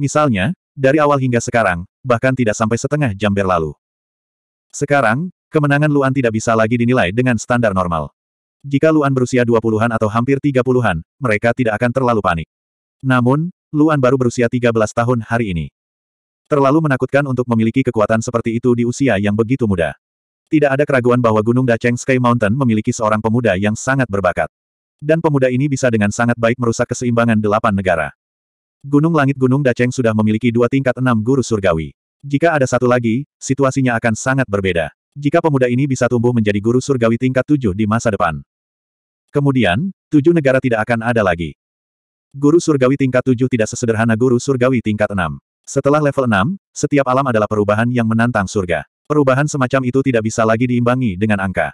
Misalnya, dari awal hingga sekarang, bahkan tidak sampai setengah jam berlalu. Sekarang, Kemenangan Luan tidak bisa lagi dinilai dengan standar normal. Jika Luan berusia 20-an atau hampir 30-an, mereka tidak akan terlalu panik. Namun, Luan baru berusia 13 tahun hari ini. Terlalu menakutkan untuk memiliki kekuatan seperti itu di usia yang begitu muda. Tidak ada keraguan bahwa Gunung Dacheng Sky Mountain memiliki seorang pemuda yang sangat berbakat. Dan pemuda ini bisa dengan sangat baik merusak keseimbangan delapan negara. Gunung Langit Gunung Dacheng sudah memiliki dua tingkat enam guru surgawi. Jika ada satu lagi, situasinya akan sangat berbeda jika pemuda ini bisa tumbuh menjadi guru surgawi tingkat tujuh di masa depan. Kemudian, tujuh negara tidak akan ada lagi. Guru surgawi tingkat tujuh tidak sesederhana guru surgawi tingkat enam. Setelah level enam, setiap alam adalah perubahan yang menantang surga. Perubahan semacam itu tidak bisa lagi diimbangi dengan angka.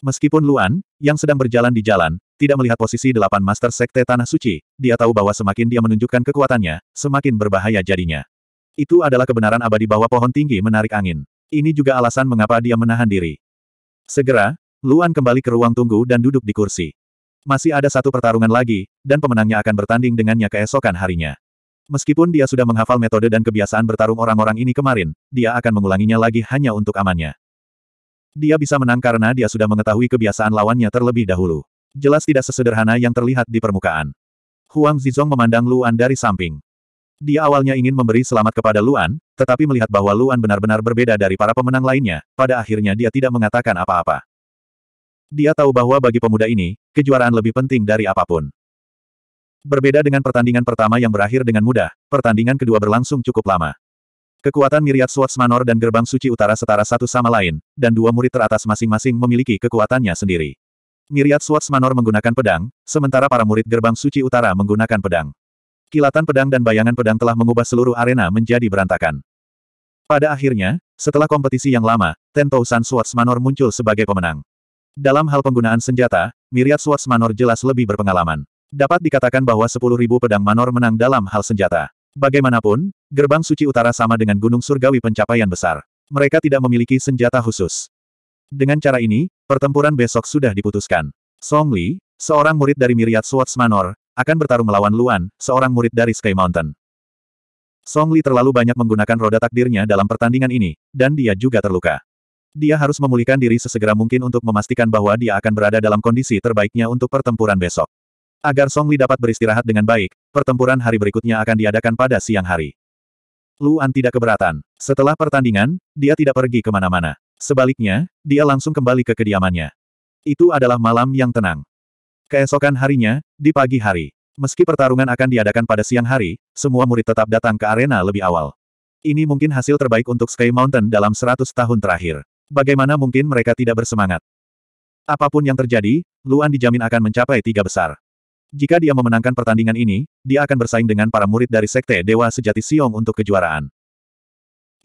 Meskipun Luan, yang sedang berjalan di jalan, tidak melihat posisi delapan Master Sekte Tanah Suci, dia tahu bahwa semakin dia menunjukkan kekuatannya, semakin berbahaya jadinya. Itu adalah kebenaran abadi bahwa pohon tinggi menarik angin. Ini juga alasan mengapa dia menahan diri. Segera, Luan kembali ke ruang tunggu dan duduk di kursi. Masih ada satu pertarungan lagi, dan pemenangnya akan bertanding dengannya keesokan harinya. Meskipun dia sudah menghafal metode dan kebiasaan bertarung orang-orang ini kemarin, dia akan mengulanginya lagi hanya untuk amannya. Dia bisa menang karena dia sudah mengetahui kebiasaan lawannya terlebih dahulu. Jelas tidak sesederhana yang terlihat di permukaan. Huang Zizong memandang Luan dari samping. Dia awalnya ingin memberi selamat kepada Luan, tetapi melihat bahwa Luan benar-benar berbeda dari para pemenang lainnya, pada akhirnya dia tidak mengatakan apa-apa. Dia tahu bahwa bagi pemuda ini, kejuaraan lebih penting dari apapun. Berbeda dengan pertandingan pertama yang berakhir dengan mudah, pertandingan kedua berlangsung cukup lama. Kekuatan Miriat Swords Manor dan Gerbang Suci Utara setara satu sama lain, dan dua murid teratas masing-masing memiliki kekuatannya sendiri. Miriat Swords Manor menggunakan pedang, sementara para murid Gerbang Suci Utara menggunakan pedang. Kilatan pedang dan bayangan pedang telah mengubah seluruh arena menjadi berantakan. Pada akhirnya, setelah kompetisi yang lama, Tentousan Swords Manor muncul sebagai pemenang. Dalam hal penggunaan senjata, Myriad Swords Manor jelas lebih berpengalaman. Dapat dikatakan bahwa 10.000 pedang Manor menang dalam hal senjata. Bagaimanapun, gerbang suci utara sama dengan gunung surgawi pencapaian besar. Mereka tidak memiliki senjata khusus. Dengan cara ini, pertempuran besok sudah diputuskan. Song Li, seorang murid dari Myriad Swords Manor, akan bertarung melawan Luan, seorang murid dari Sky Mountain. Song Li terlalu banyak menggunakan roda takdirnya dalam pertandingan ini, dan dia juga terluka. Dia harus memulihkan diri sesegera mungkin untuk memastikan bahwa dia akan berada dalam kondisi terbaiknya untuk pertempuran besok. Agar Song Li dapat beristirahat dengan baik, pertempuran hari berikutnya akan diadakan pada siang hari. Luan tidak keberatan. Setelah pertandingan, dia tidak pergi kemana-mana. Sebaliknya, dia langsung kembali ke kediamannya. Itu adalah malam yang tenang. Keesokan harinya, di pagi hari, meski pertarungan akan diadakan pada siang hari, semua murid tetap datang ke arena lebih awal. Ini mungkin hasil terbaik untuk Sky Mountain dalam 100 tahun terakhir. Bagaimana mungkin mereka tidak bersemangat? Apapun yang terjadi, Luan dijamin akan mencapai tiga besar. Jika dia memenangkan pertandingan ini, dia akan bersaing dengan para murid dari Sekte Dewa Sejati Siong untuk kejuaraan.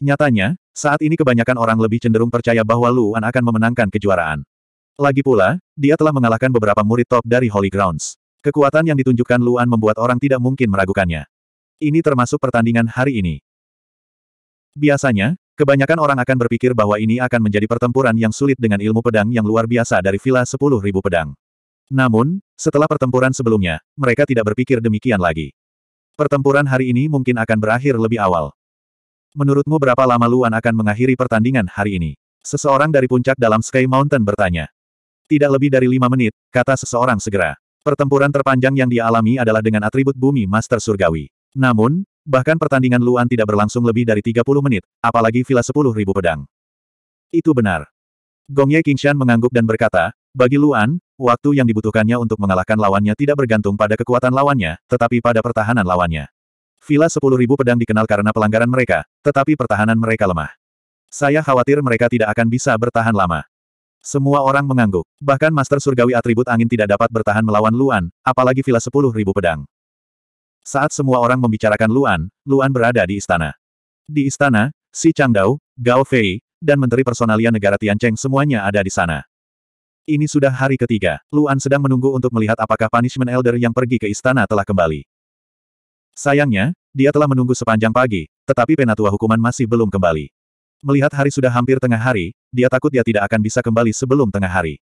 Nyatanya, saat ini kebanyakan orang lebih cenderung percaya bahwa Luan akan memenangkan kejuaraan. Lagi pula, dia telah mengalahkan beberapa murid top dari Holy Grounds. Kekuatan yang ditunjukkan Luan membuat orang tidak mungkin meragukannya. Ini termasuk pertandingan hari ini. Biasanya, kebanyakan orang akan berpikir bahwa ini akan menjadi pertempuran yang sulit dengan ilmu pedang yang luar biasa dari Villa 10.000 pedang. Namun, setelah pertempuran sebelumnya, mereka tidak berpikir demikian lagi. Pertempuran hari ini mungkin akan berakhir lebih awal. Menurutmu berapa lama Luan akan mengakhiri pertandingan hari ini? Seseorang dari puncak dalam Sky Mountain bertanya. Tidak lebih dari lima menit, kata seseorang segera. Pertempuran terpanjang yang dialami adalah dengan atribut bumi Master Surgawi. Namun, bahkan pertandingan Luan tidak berlangsung lebih dari 30 menit, apalagi villa ribu pedang. Itu benar. Gongye Qingshan mengangguk dan berkata, bagi Luan, waktu yang dibutuhkannya untuk mengalahkan lawannya tidak bergantung pada kekuatan lawannya, tetapi pada pertahanan lawannya. Villa ribu pedang dikenal karena pelanggaran mereka, tetapi pertahanan mereka lemah. Saya khawatir mereka tidak akan bisa bertahan lama. Semua orang mengangguk. Bahkan Master Surgawi atribut angin tidak dapat bertahan melawan Luan, apalagi vila sepuluh ribu pedang. Saat semua orang membicarakan Luan, Luan berada di istana. Di istana, Si Changdao, Gao Fei, dan Menteri Personalia Negara Tiancheng semuanya ada di sana. Ini sudah hari ketiga, Luan sedang menunggu untuk melihat apakah punishment elder yang pergi ke istana telah kembali. Sayangnya, dia telah menunggu sepanjang pagi, tetapi penatua hukuman masih belum kembali. Melihat hari sudah hampir tengah hari, dia takut dia tidak akan bisa kembali sebelum tengah hari.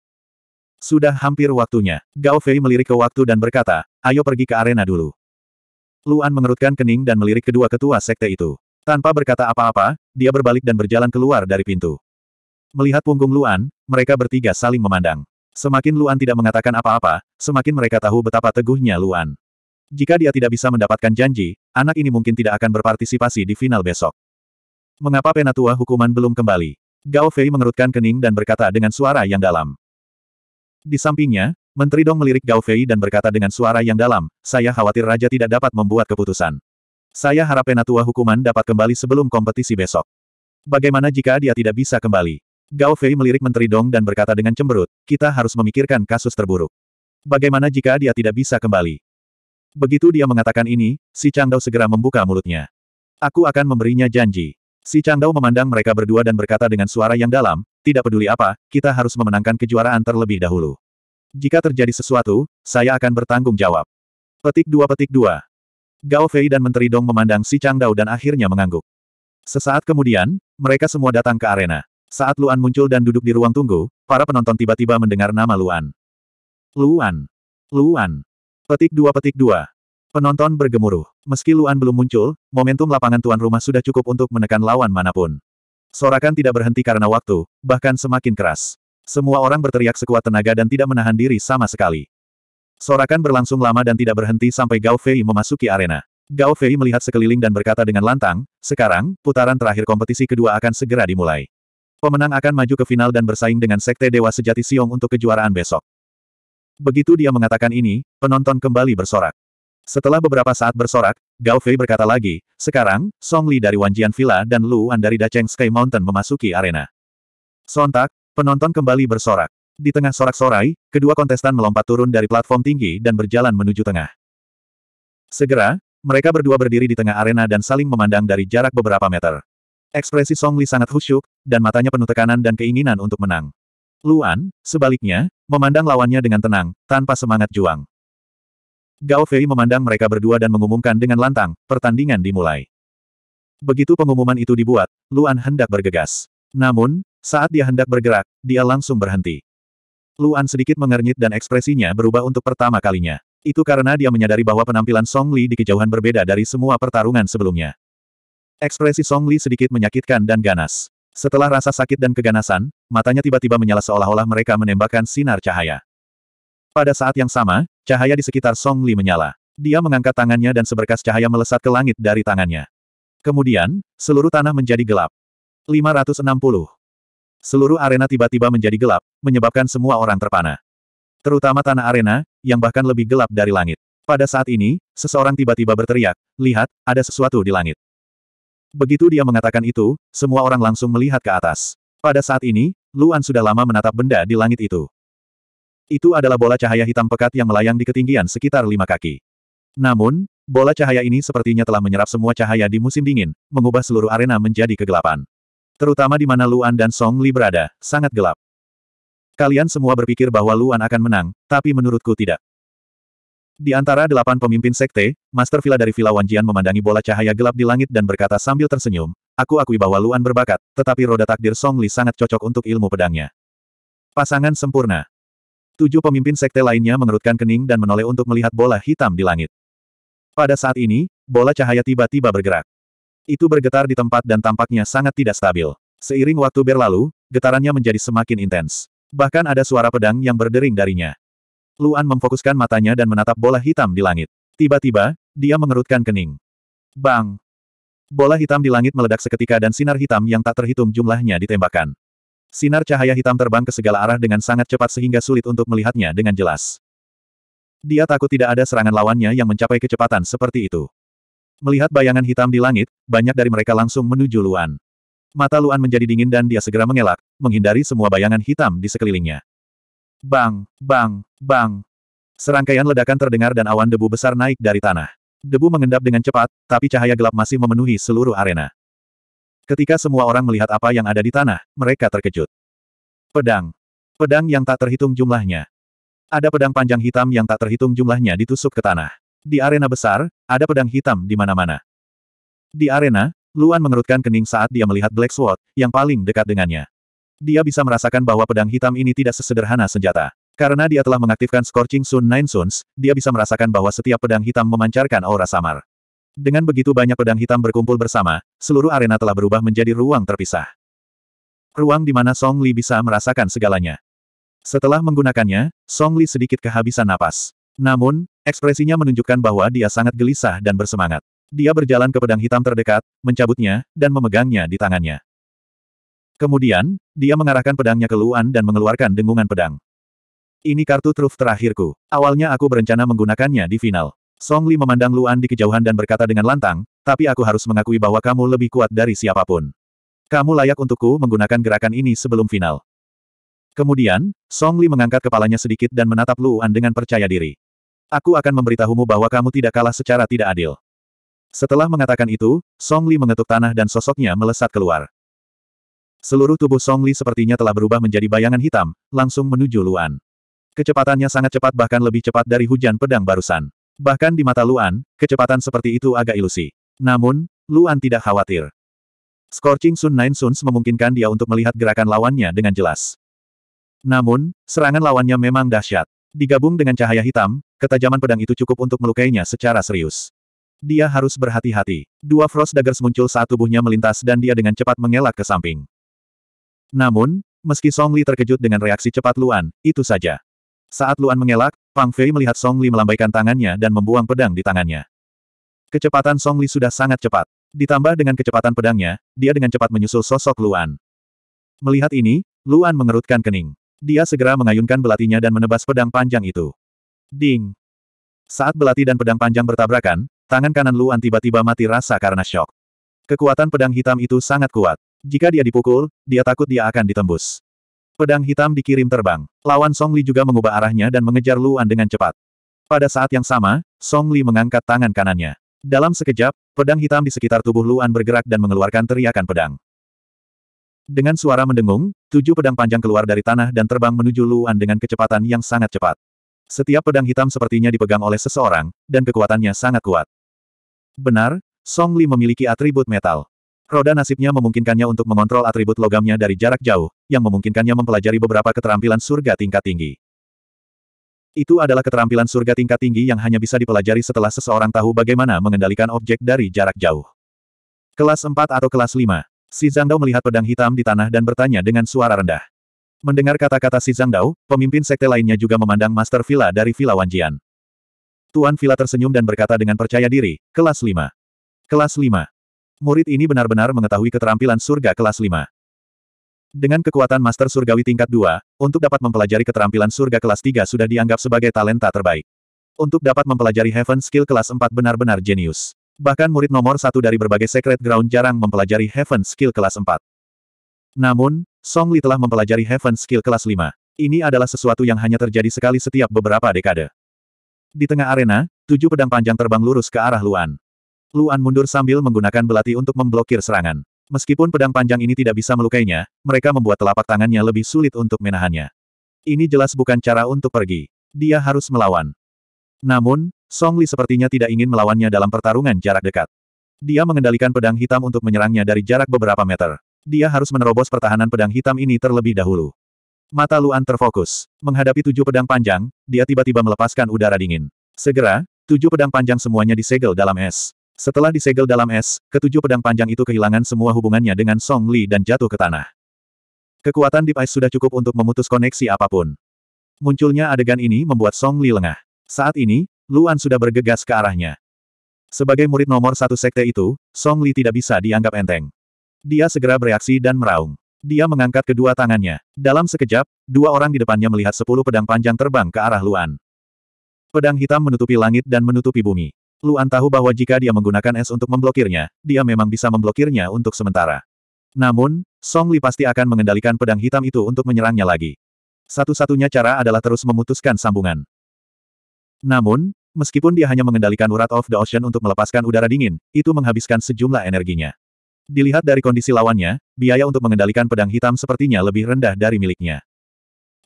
Sudah hampir waktunya. Gao Fei melirik ke waktu dan berkata, ayo pergi ke arena dulu. Luan mengerutkan kening dan melirik kedua ketua sekte itu. Tanpa berkata apa-apa, dia berbalik dan berjalan keluar dari pintu. Melihat punggung Luan, mereka bertiga saling memandang. Semakin Luan tidak mengatakan apa-apa, semakin mereka tahu betapa teguhnya Luan. Jika dia tidak bisa mendapatkan janji, anak ini mungkin tidak akan berpartisipasi di final besok. Mengapa penatua hukuman belum kembali? Gao Fei mengerutkan kening dan berkata dengan suara yang dalam. Di sampingnya, Menteri Dong melirik Gao Fei dan berkata dengan suara yang dalam, saya khawatir Raja tidak dapat membuat keputusan. Saya harap penatua hukuman dapat kembali sebelum kompetisi besok. Bagaimana jika dia tidak bisa kembali? Gao Fei melirik Menteri Dong dan berkata dengan cemberut, kita harus memikirkan kasus terburuk. Bagaimana jika dia tidak bisa kembali? Begitu dia mengatakan ini, si Changdao segera membuka mulutnya. Aku akan memberinya janji. Si Chang Dao memandang mereka berdua dan berkata dengan suara yang dalam, tidak peduli apa, kita harus memenangkan kejuaraan terlebih dahulu. Jika terjadi sesuatu, saya akan bertanggung jawab. Petik dua petik dua. Gao Fei dan Menteri Dong memandang si Chang Dao dan akhirnya mengangguk. Sesaat kemudian, mereka semua datang ke arena. Saat Luan muncul dan duduk di ruang tunggu, para penonton tiba-tiba mendengar nama Luan. Luan. Luan. Petik dua petik dua. Penonton bergemuruh. Meski Luan belum muncul, momentum lapangan tuan rumah sudah cukup untuk menekan lawan manapun. Sorakan tidak berhenti karena waktu, bahkan semakin keras. Semua orang berteriak sekuat tenaga dan tidak menahan diri sama sekali. Sorakan berlangsung lama dan tidak berhenti sampai Gao Fei memasuki arena. Gao Fei melihat sekeliling dan berkata dengan lantang, sekarang, putaran terakhir kompetisi kedua akan segera dimulai. Pemenang akan maju ke final dan bersaing dengan Sekte Dewa Sejati Siong untuk kejuaraan besok. Begitu dia mengatakan ini, penonton kembali bersorak. Setelah beberapa saat bersorak, Gao Fei berkata lagi, sekarang, Song Li dari Wanjian Villa dan Luan dari Dacheng Sky Mountain memasuki arena. Sontak, penonton kembali bersorak. Di tengah sorak-sorai, kedua kontestan melompat turun dari platform tinggi dan berjalan menuju tengah. Segera, mereka berdua berdiri di tengah arena dan saling memandang dari jarak beberapa meter. Ekspresi Song Li sangat khusyuk, dan matanya penuh tekanan dan keinginan untuk menang. Luan, sebaliknya, memandang lawannya dengan tenang, tanpa semangat juang. Gao Fei memandang mereka berdua dan mengumumkan dengan lantang, pertandingan dimulai. Begitu pengumuman itu dibuat, Luan hendak bergegas. Namun, saat dia hendak bergerak, dia langsung berhenti. Luan sedikit mengernyit dan ekspresinya berubah untuk pertama kalinya. Itu karena dia menyadari bahwa penampilan Song Li di kejauhan berbeda dari semua pertarungan sebelumnya. Ekspresi Song Li sedikit menyakitkan dan ganas. Setelah rasa sakit dan keganasan, matanya tiba-tiba menyala seolah-olah mereka menembakkan sinar cahaya. Pada saat yang sama, Cahaya di sekitar Song Li menyala. Dia mengangkat tangannya dan seberkas cahaya melesat ke langit dari tangannya. Kemudian, seluruh tanah menjadi gelap. 560. Seluruh arena tiba-tiba menjadi gelap, menyebabkan semua orang terpana. Terutama tanah arena, yang bahkan lebih gelap dari langit. Pada saat ini, seseorang tiba-tiba berteriak, lihat, ada sesuatu di langit. Begitu dia mengatakan itu, semua orang langsung melihat ke atas. Pada saat ini, Luan sudah lama menatap benda di langit itu. Itu adalah bola cahaya hitam pekat yang melayang di ketinggian sekitar lima kaki. Namun, bola cahaya ini sepertinya telah menyerap semua cahaya di musim dingin, mengubah seluruh arena menjadi kegelapan. Terutama di mana Luan dan Song Li berada, sangat gelap. Kalian semua berpikir bahwa Luan akan menang, tapi menurutku tidak. Di antara delapan pemimpin sekte, Master Villa dari Villa Wanjian memandangi bola cahaya gelap di langit dan berkata sambil tersenyum, Aku akui bahwa Luan berbakat, tetapi roda takdir Song Li sangat cocok untuk ilmu pedangnya. Pasangan sempurna. Tujuh pemimpin sekte lainnya mengerutkan kening dan menoleh untuk melihat bola hitam di langit. Pada saat ini, bola cahaya tiba-tiba bergerak. Itu bergetar di tempat dan tampaknya sangat tidak stabil. Seiring waktu berlalu, getarannya menjadi semakin intens. Bahkan ada suara pedang yang berdering darinya. Luan memfokuskan matanya dan menatap bola hitam di langit. Tiba-tiba, dia mengerutkan kening. Bang! Bola hitam di langit meledak seketika dan sinar hitam yang tak terhitung jumlahnya ditembakkan. Sinar cahaya hitam terbang ke segala arah dengan sangat cepat sehingga sulit untuk melihatnya dengan jelas. Dia takut tidak ada serangan lawannya yang mencapai kecepatan seperti itu. Melihat bayangan hitam di langit, banyak dari mereka langsung menuju Luan. Mata Luan menjadi dingin dan dia segera mengelak, menghindari semua bayangan hitam di sekelilingnya. Bang, bang, bang. Serangkaian ledakan terdengar dan awan debu besar naik dari tanah. Debu mengendap dengan cepat, tapi cahaya gelap masih memenuhi seluruh arena. Ketika semua orang melihat apa yang ada di tanah, mereka terkejut. Pedang. Pedang yang tak terhitung jumlahnya. Ada pedang panjang hitam yang tak terhitung jumlahnya ditusuk ke tanah. Di arena besar, ada pedang hitam di mana-mana. Di arena, Luan mengerutkan kening saat dia melihat Black Sword, yang paling dekat dengannya. Dia bisa merasakan bahwa pedang hitam ini tidak sesederhana senjata. Karena dia telah mengaktifkan Scorching Sun Nine Suns, dia bisa merasakan bahwa setiap pedang hitam memancarkan aura samar. Dengan begitu banyak pedang hitam berkumpul bersama, seluruh arena telah berubah menjadi ruang terpisah. Ruang di mana Song Li bisa merasakan segalanya. Setelah menggunakannya, Song Li sedikit kehabisan napas. Namun, ekspresinya menunjukkan bahwa dia sangat gelisah dan bersemangat. Dia berjalan ke pedang hitam terdekat, mencabutnya, dan memegangnya di tangannya. Kemudian, dia mengarahkan pedangnya ke Luan dan mengeluarkan dengungan pedang. Ini kartu truf terakhirku. Awalnya aku berencana menggunakannya di final. Song Li memandang Luan di kejauhan dan berkata dengan lantang, tapi aku harus mengakui bahwa kamu lebih kuat dari siapapun. Kamu layak untukku menggunakan gerakan ini sebelum final. Kemudian, Song Li mengangkat kepalanya sedikit dan menatap Luan dengan percaya diri. Aku akan memberitahumu bahwa kamu tidak kalah secara tidak adil. Setelah mengatakan itu, Song Li mengetuk tanah dan sosoknya melesat keluar. Seluruh tubuh Song Li sepertinya telah berubah menjadi bayangan hitam, langsung menuju Luan. Kecepatannya sangat cepat bahkan lebih cepat dari hujan pedang barusan. Bahkan di mata Luan, kecepatan seperti itu agak ilusi. Namun, Luan tidak khawatir. Scorching Sun Nine Suns memungkinkan dia untuk melihat gerakan lawannya dengan jelas. Namun, serangan lawannya memang dahsyat. Digabung dengan cahaya hitam, ketajaman pedang itu cukup untuk melukainya secara serius. Dia harus berhati-hati. Dua Frost Daggers muncul saat tubuhnya melintas dan dia dengan cepat mengelak ke samping. Namun, meski Song Li terkejut dengan reaksi cepat Luan, itu saja. Saat Luan mengelak, Fang Fei melihat Song Li melambaikan tangannya dan membuang pedang di tangannya. Kecepatan Song Li sudah sangat cepat. Ditambah dengan kecepatan pedangnya, dia dengan cepat menyusul sosok Luan. Melihat ini, Luan mengerutkan kening. Dia segera mengayunkan belatinya dan menebas pedang panjang itu. Ding! Saat belati dan pedang panjang bertabrakan, tangan kanan Luan tiba-tiba mati rasa karena shock. Kekuatan pedang hitam itu sangat kuat. Jika dia dipukul, dia takut dia akan ditembus. Pedang hitam dikirim terbang. Lawan Song Li juga mengubah arahnya dan mengejar Luan dengan cepat. Pada saat yang sama, Song Li mengangkat tangan kanannya. Dalam sekejap, pedang hitam di sekitar tubuh Luan bergerak dan mengeluarkan teriakan pedang. Dengan suara mendengung, tujuh pedang panjang keluar dari tanah dan terbang menuju Luan dengan kecepatan yang sangat cepat. Setiap pedang hitam sepertinya dipegang oleh seseorang, dan kekuatannya sangat kuat. Benar, Song Li memiliki atribut metal. Roda nasibnya memungkinkannya untuk mengontrol atribut logamnya dari jarak jauh, yang memungkinkannya mempelajari beberapa keterampilan surga tingkat tinggi. Itu adalah keterampilan surga tingkat tinggi yang hanya bisa dipelajari setelah seseorang tahu bagaimana mengendalikan objek dari jarak jauh. Kelas 4 atau kelas 5. Si Zhangdao melihat pedang hitam di tanah dan bertanya dengan suara rendah. Mendengar kata-kata si Zhangdao, pemimpin sekte lainnya juga memandang Master Villa dari Villa Wanjian. Tuan Villa tersenyum dan berkata dengan percaya diri, kelas 5. Kelas 5. Murid ini benar-benar mengetahui keterampilan surga kelas 5. Dengan kekuatan master surgawi tingkat 2, untuk dapat mempelajari keterampilan surga kelas 3 sudah dianggap sebagai talenta terbaik. Untuk dapat mempelajari heaven skill kelas 4 benar-benar jenius. Bahkan murid nomor satu dari berbagai secret ground jarang mempelajari heaven skill kelas 4. Namun, Song Li telah mempelajari heaven skill kelas 5. Ini adalah sesuatu yang hanya terjadi sekali setiap beberapa dekade. Di tengah arena, tujuh pedang panjang terbang lurus ke arah Luan. Luan mundur sambil menggunakan belati untuk memblokir serangan. Meskipun pedang panjang ini tidak bisa melukainya, mereka membuat telapak tangannya lebih sulit untuk menahannya. Ini jelas bukan cara untuk pergi. Dia harus melawan. Namun, Song Li sepertinya tidak ingin melawannya dalam pertarungan jarak dekat. Dia mengendalikan pedang hitam untuk menyerangnya dari jarak beberapa meter. Dia harus menerobos pertahanan pedang hitam ini terlebih dahulu. Mata Luan terfokus. Menghadapi tujuh pedang panjang, dia tiba-tiba melepaskan udara dingin. Segera, tujuh pedang panjang semuanya disegel dalam es. Setelah disegel dalam es, ketujuh pedang panjang itu kehilangan semua hubungannya dengan Song Li dan jatuh ke tanah. Kekuatan di Ice sudah cukup untuk memutus koneksi apapun. Munculnya adegan ini membuat Song Li lengah. Saat ini, Luan sudah bergegas ke arahnya. Sebagai murid nomor satu sekte itu, Song Li tidak bisa dianggap enteng. Dia segera bereaksi dan meraung. Dia mengangkat kedua tangannya. Dalam sekejap, dua orang di depannya melihat sepuluh pedang panjang terbang ke arah Luan. Pedang hitam menutupi langit dan menutupi bumi. Luan tahu bahwa jika dia menggunakan es untuk memblokirnya, dia memang bisa memblokirnya untuk sementara. Namun, Song Li pasti akan mengendalikan pedang hitam itu untuk menyerangnya lagi. Satu-satunya cara adalah terus memutuskan sambungan. Namun, meskipun dia hanya mengendalikan urat of the ocean untuk melepaskan udara dingin, itu menghabiskan sejumlah energinya. Dilihat dari kondisi lawannya, biaya untuk mengendalikan pedang hitam sepertinya lebih rendah dari miliknya.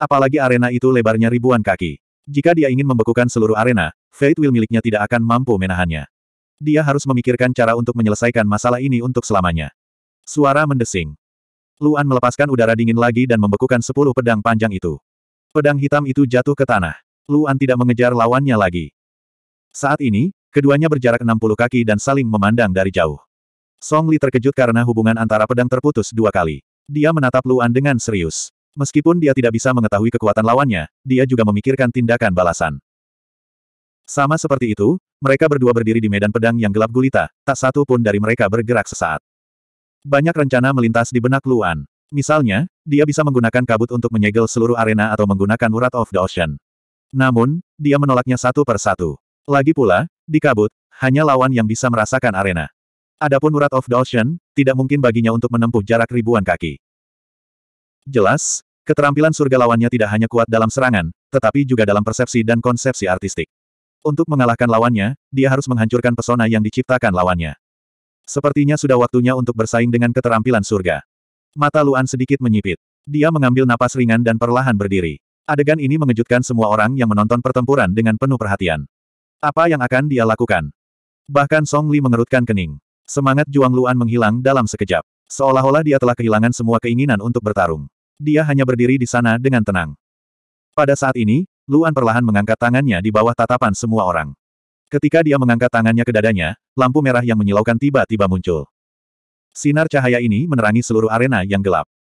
Apalagi arena itu lebarnya ribuan kaki. Jika dia ingin membekukan seluruh arena, Fate Will miliknya tidak akan mampu menahannya. Dia harus memikirkan cara untuk menyelesaikan masalah ini untuk selamanya. Suara mendesing. Luan melepaskan udara dingin lagi dan membekukan sepuluh pedang panjang itu. Pedang hitam itu jatuh ke tanah. Luan tidak mengejar lawannya lagi. Saat ini, keduanya berjarak 60 kaki dan saling memandang dari jauh. Song Li terkejut karena hubungan antara pedang terputus dua kali. Dia menatap Luan dengan serius. Meskipun dia tidak bisa mengetahui kekuatan lawannya, dia juga memikirkan tindakan balasan. Sama seperti itu, mereka berdua berdiri di medan pedang yang gelap gulita, tak satu pun dari mereka bergerak sesaat. Banyak rencana melintas di benak Luan. Misalnya, dia bisa menggunakan kabut untuk menyegel seluruh arena atau menggunakan urat of the Ocean. Namun, dia menolaknya satu per satu. Lagi pula, di kabut, hanya lawan yang bisa merasakan arena. Adapun urat of the Ocean, tidak mungkin baginya untuk menempuh jarak ribuan kaki. Jelas, keterampilan surga lawannya tidak hanya kuat dalam serangan, tetapi juga dalam persepsi dan konsepsi artistik. Untuk mengalahkan lawannya, dia harus menghancurkan pesona yang diciptakan lawannya. Sepertinya sudah waktunya untuk bersaing dengan keterampilan surga. Mata Luan sedikit menyipit. Dia mengambil napas ringan dan perlahan berdiri. Adegan ini mengejutkan semua orang yang menonton pertempuran dengan penuh perhatian. Apa yang akan dia lakukan? Bahkan Song Li mengerutkan kening. Semangat Juang Luan menghilang dalam sekejap. Seolah-olah dia telah kehilangan semua keinginan untuk bertarung. Dia hanya berdiri di sana dengan tenang. Pada saat ini, Luan perlahan mengangkat tangannya di bawah tatapan semua orang. Ketika dia mengangkat tangannya ke dadanya, lampu merah yang menyilaukan tiba-tiba muncul. Sinar cahaya ini menerangi seluruh arena yang gelap.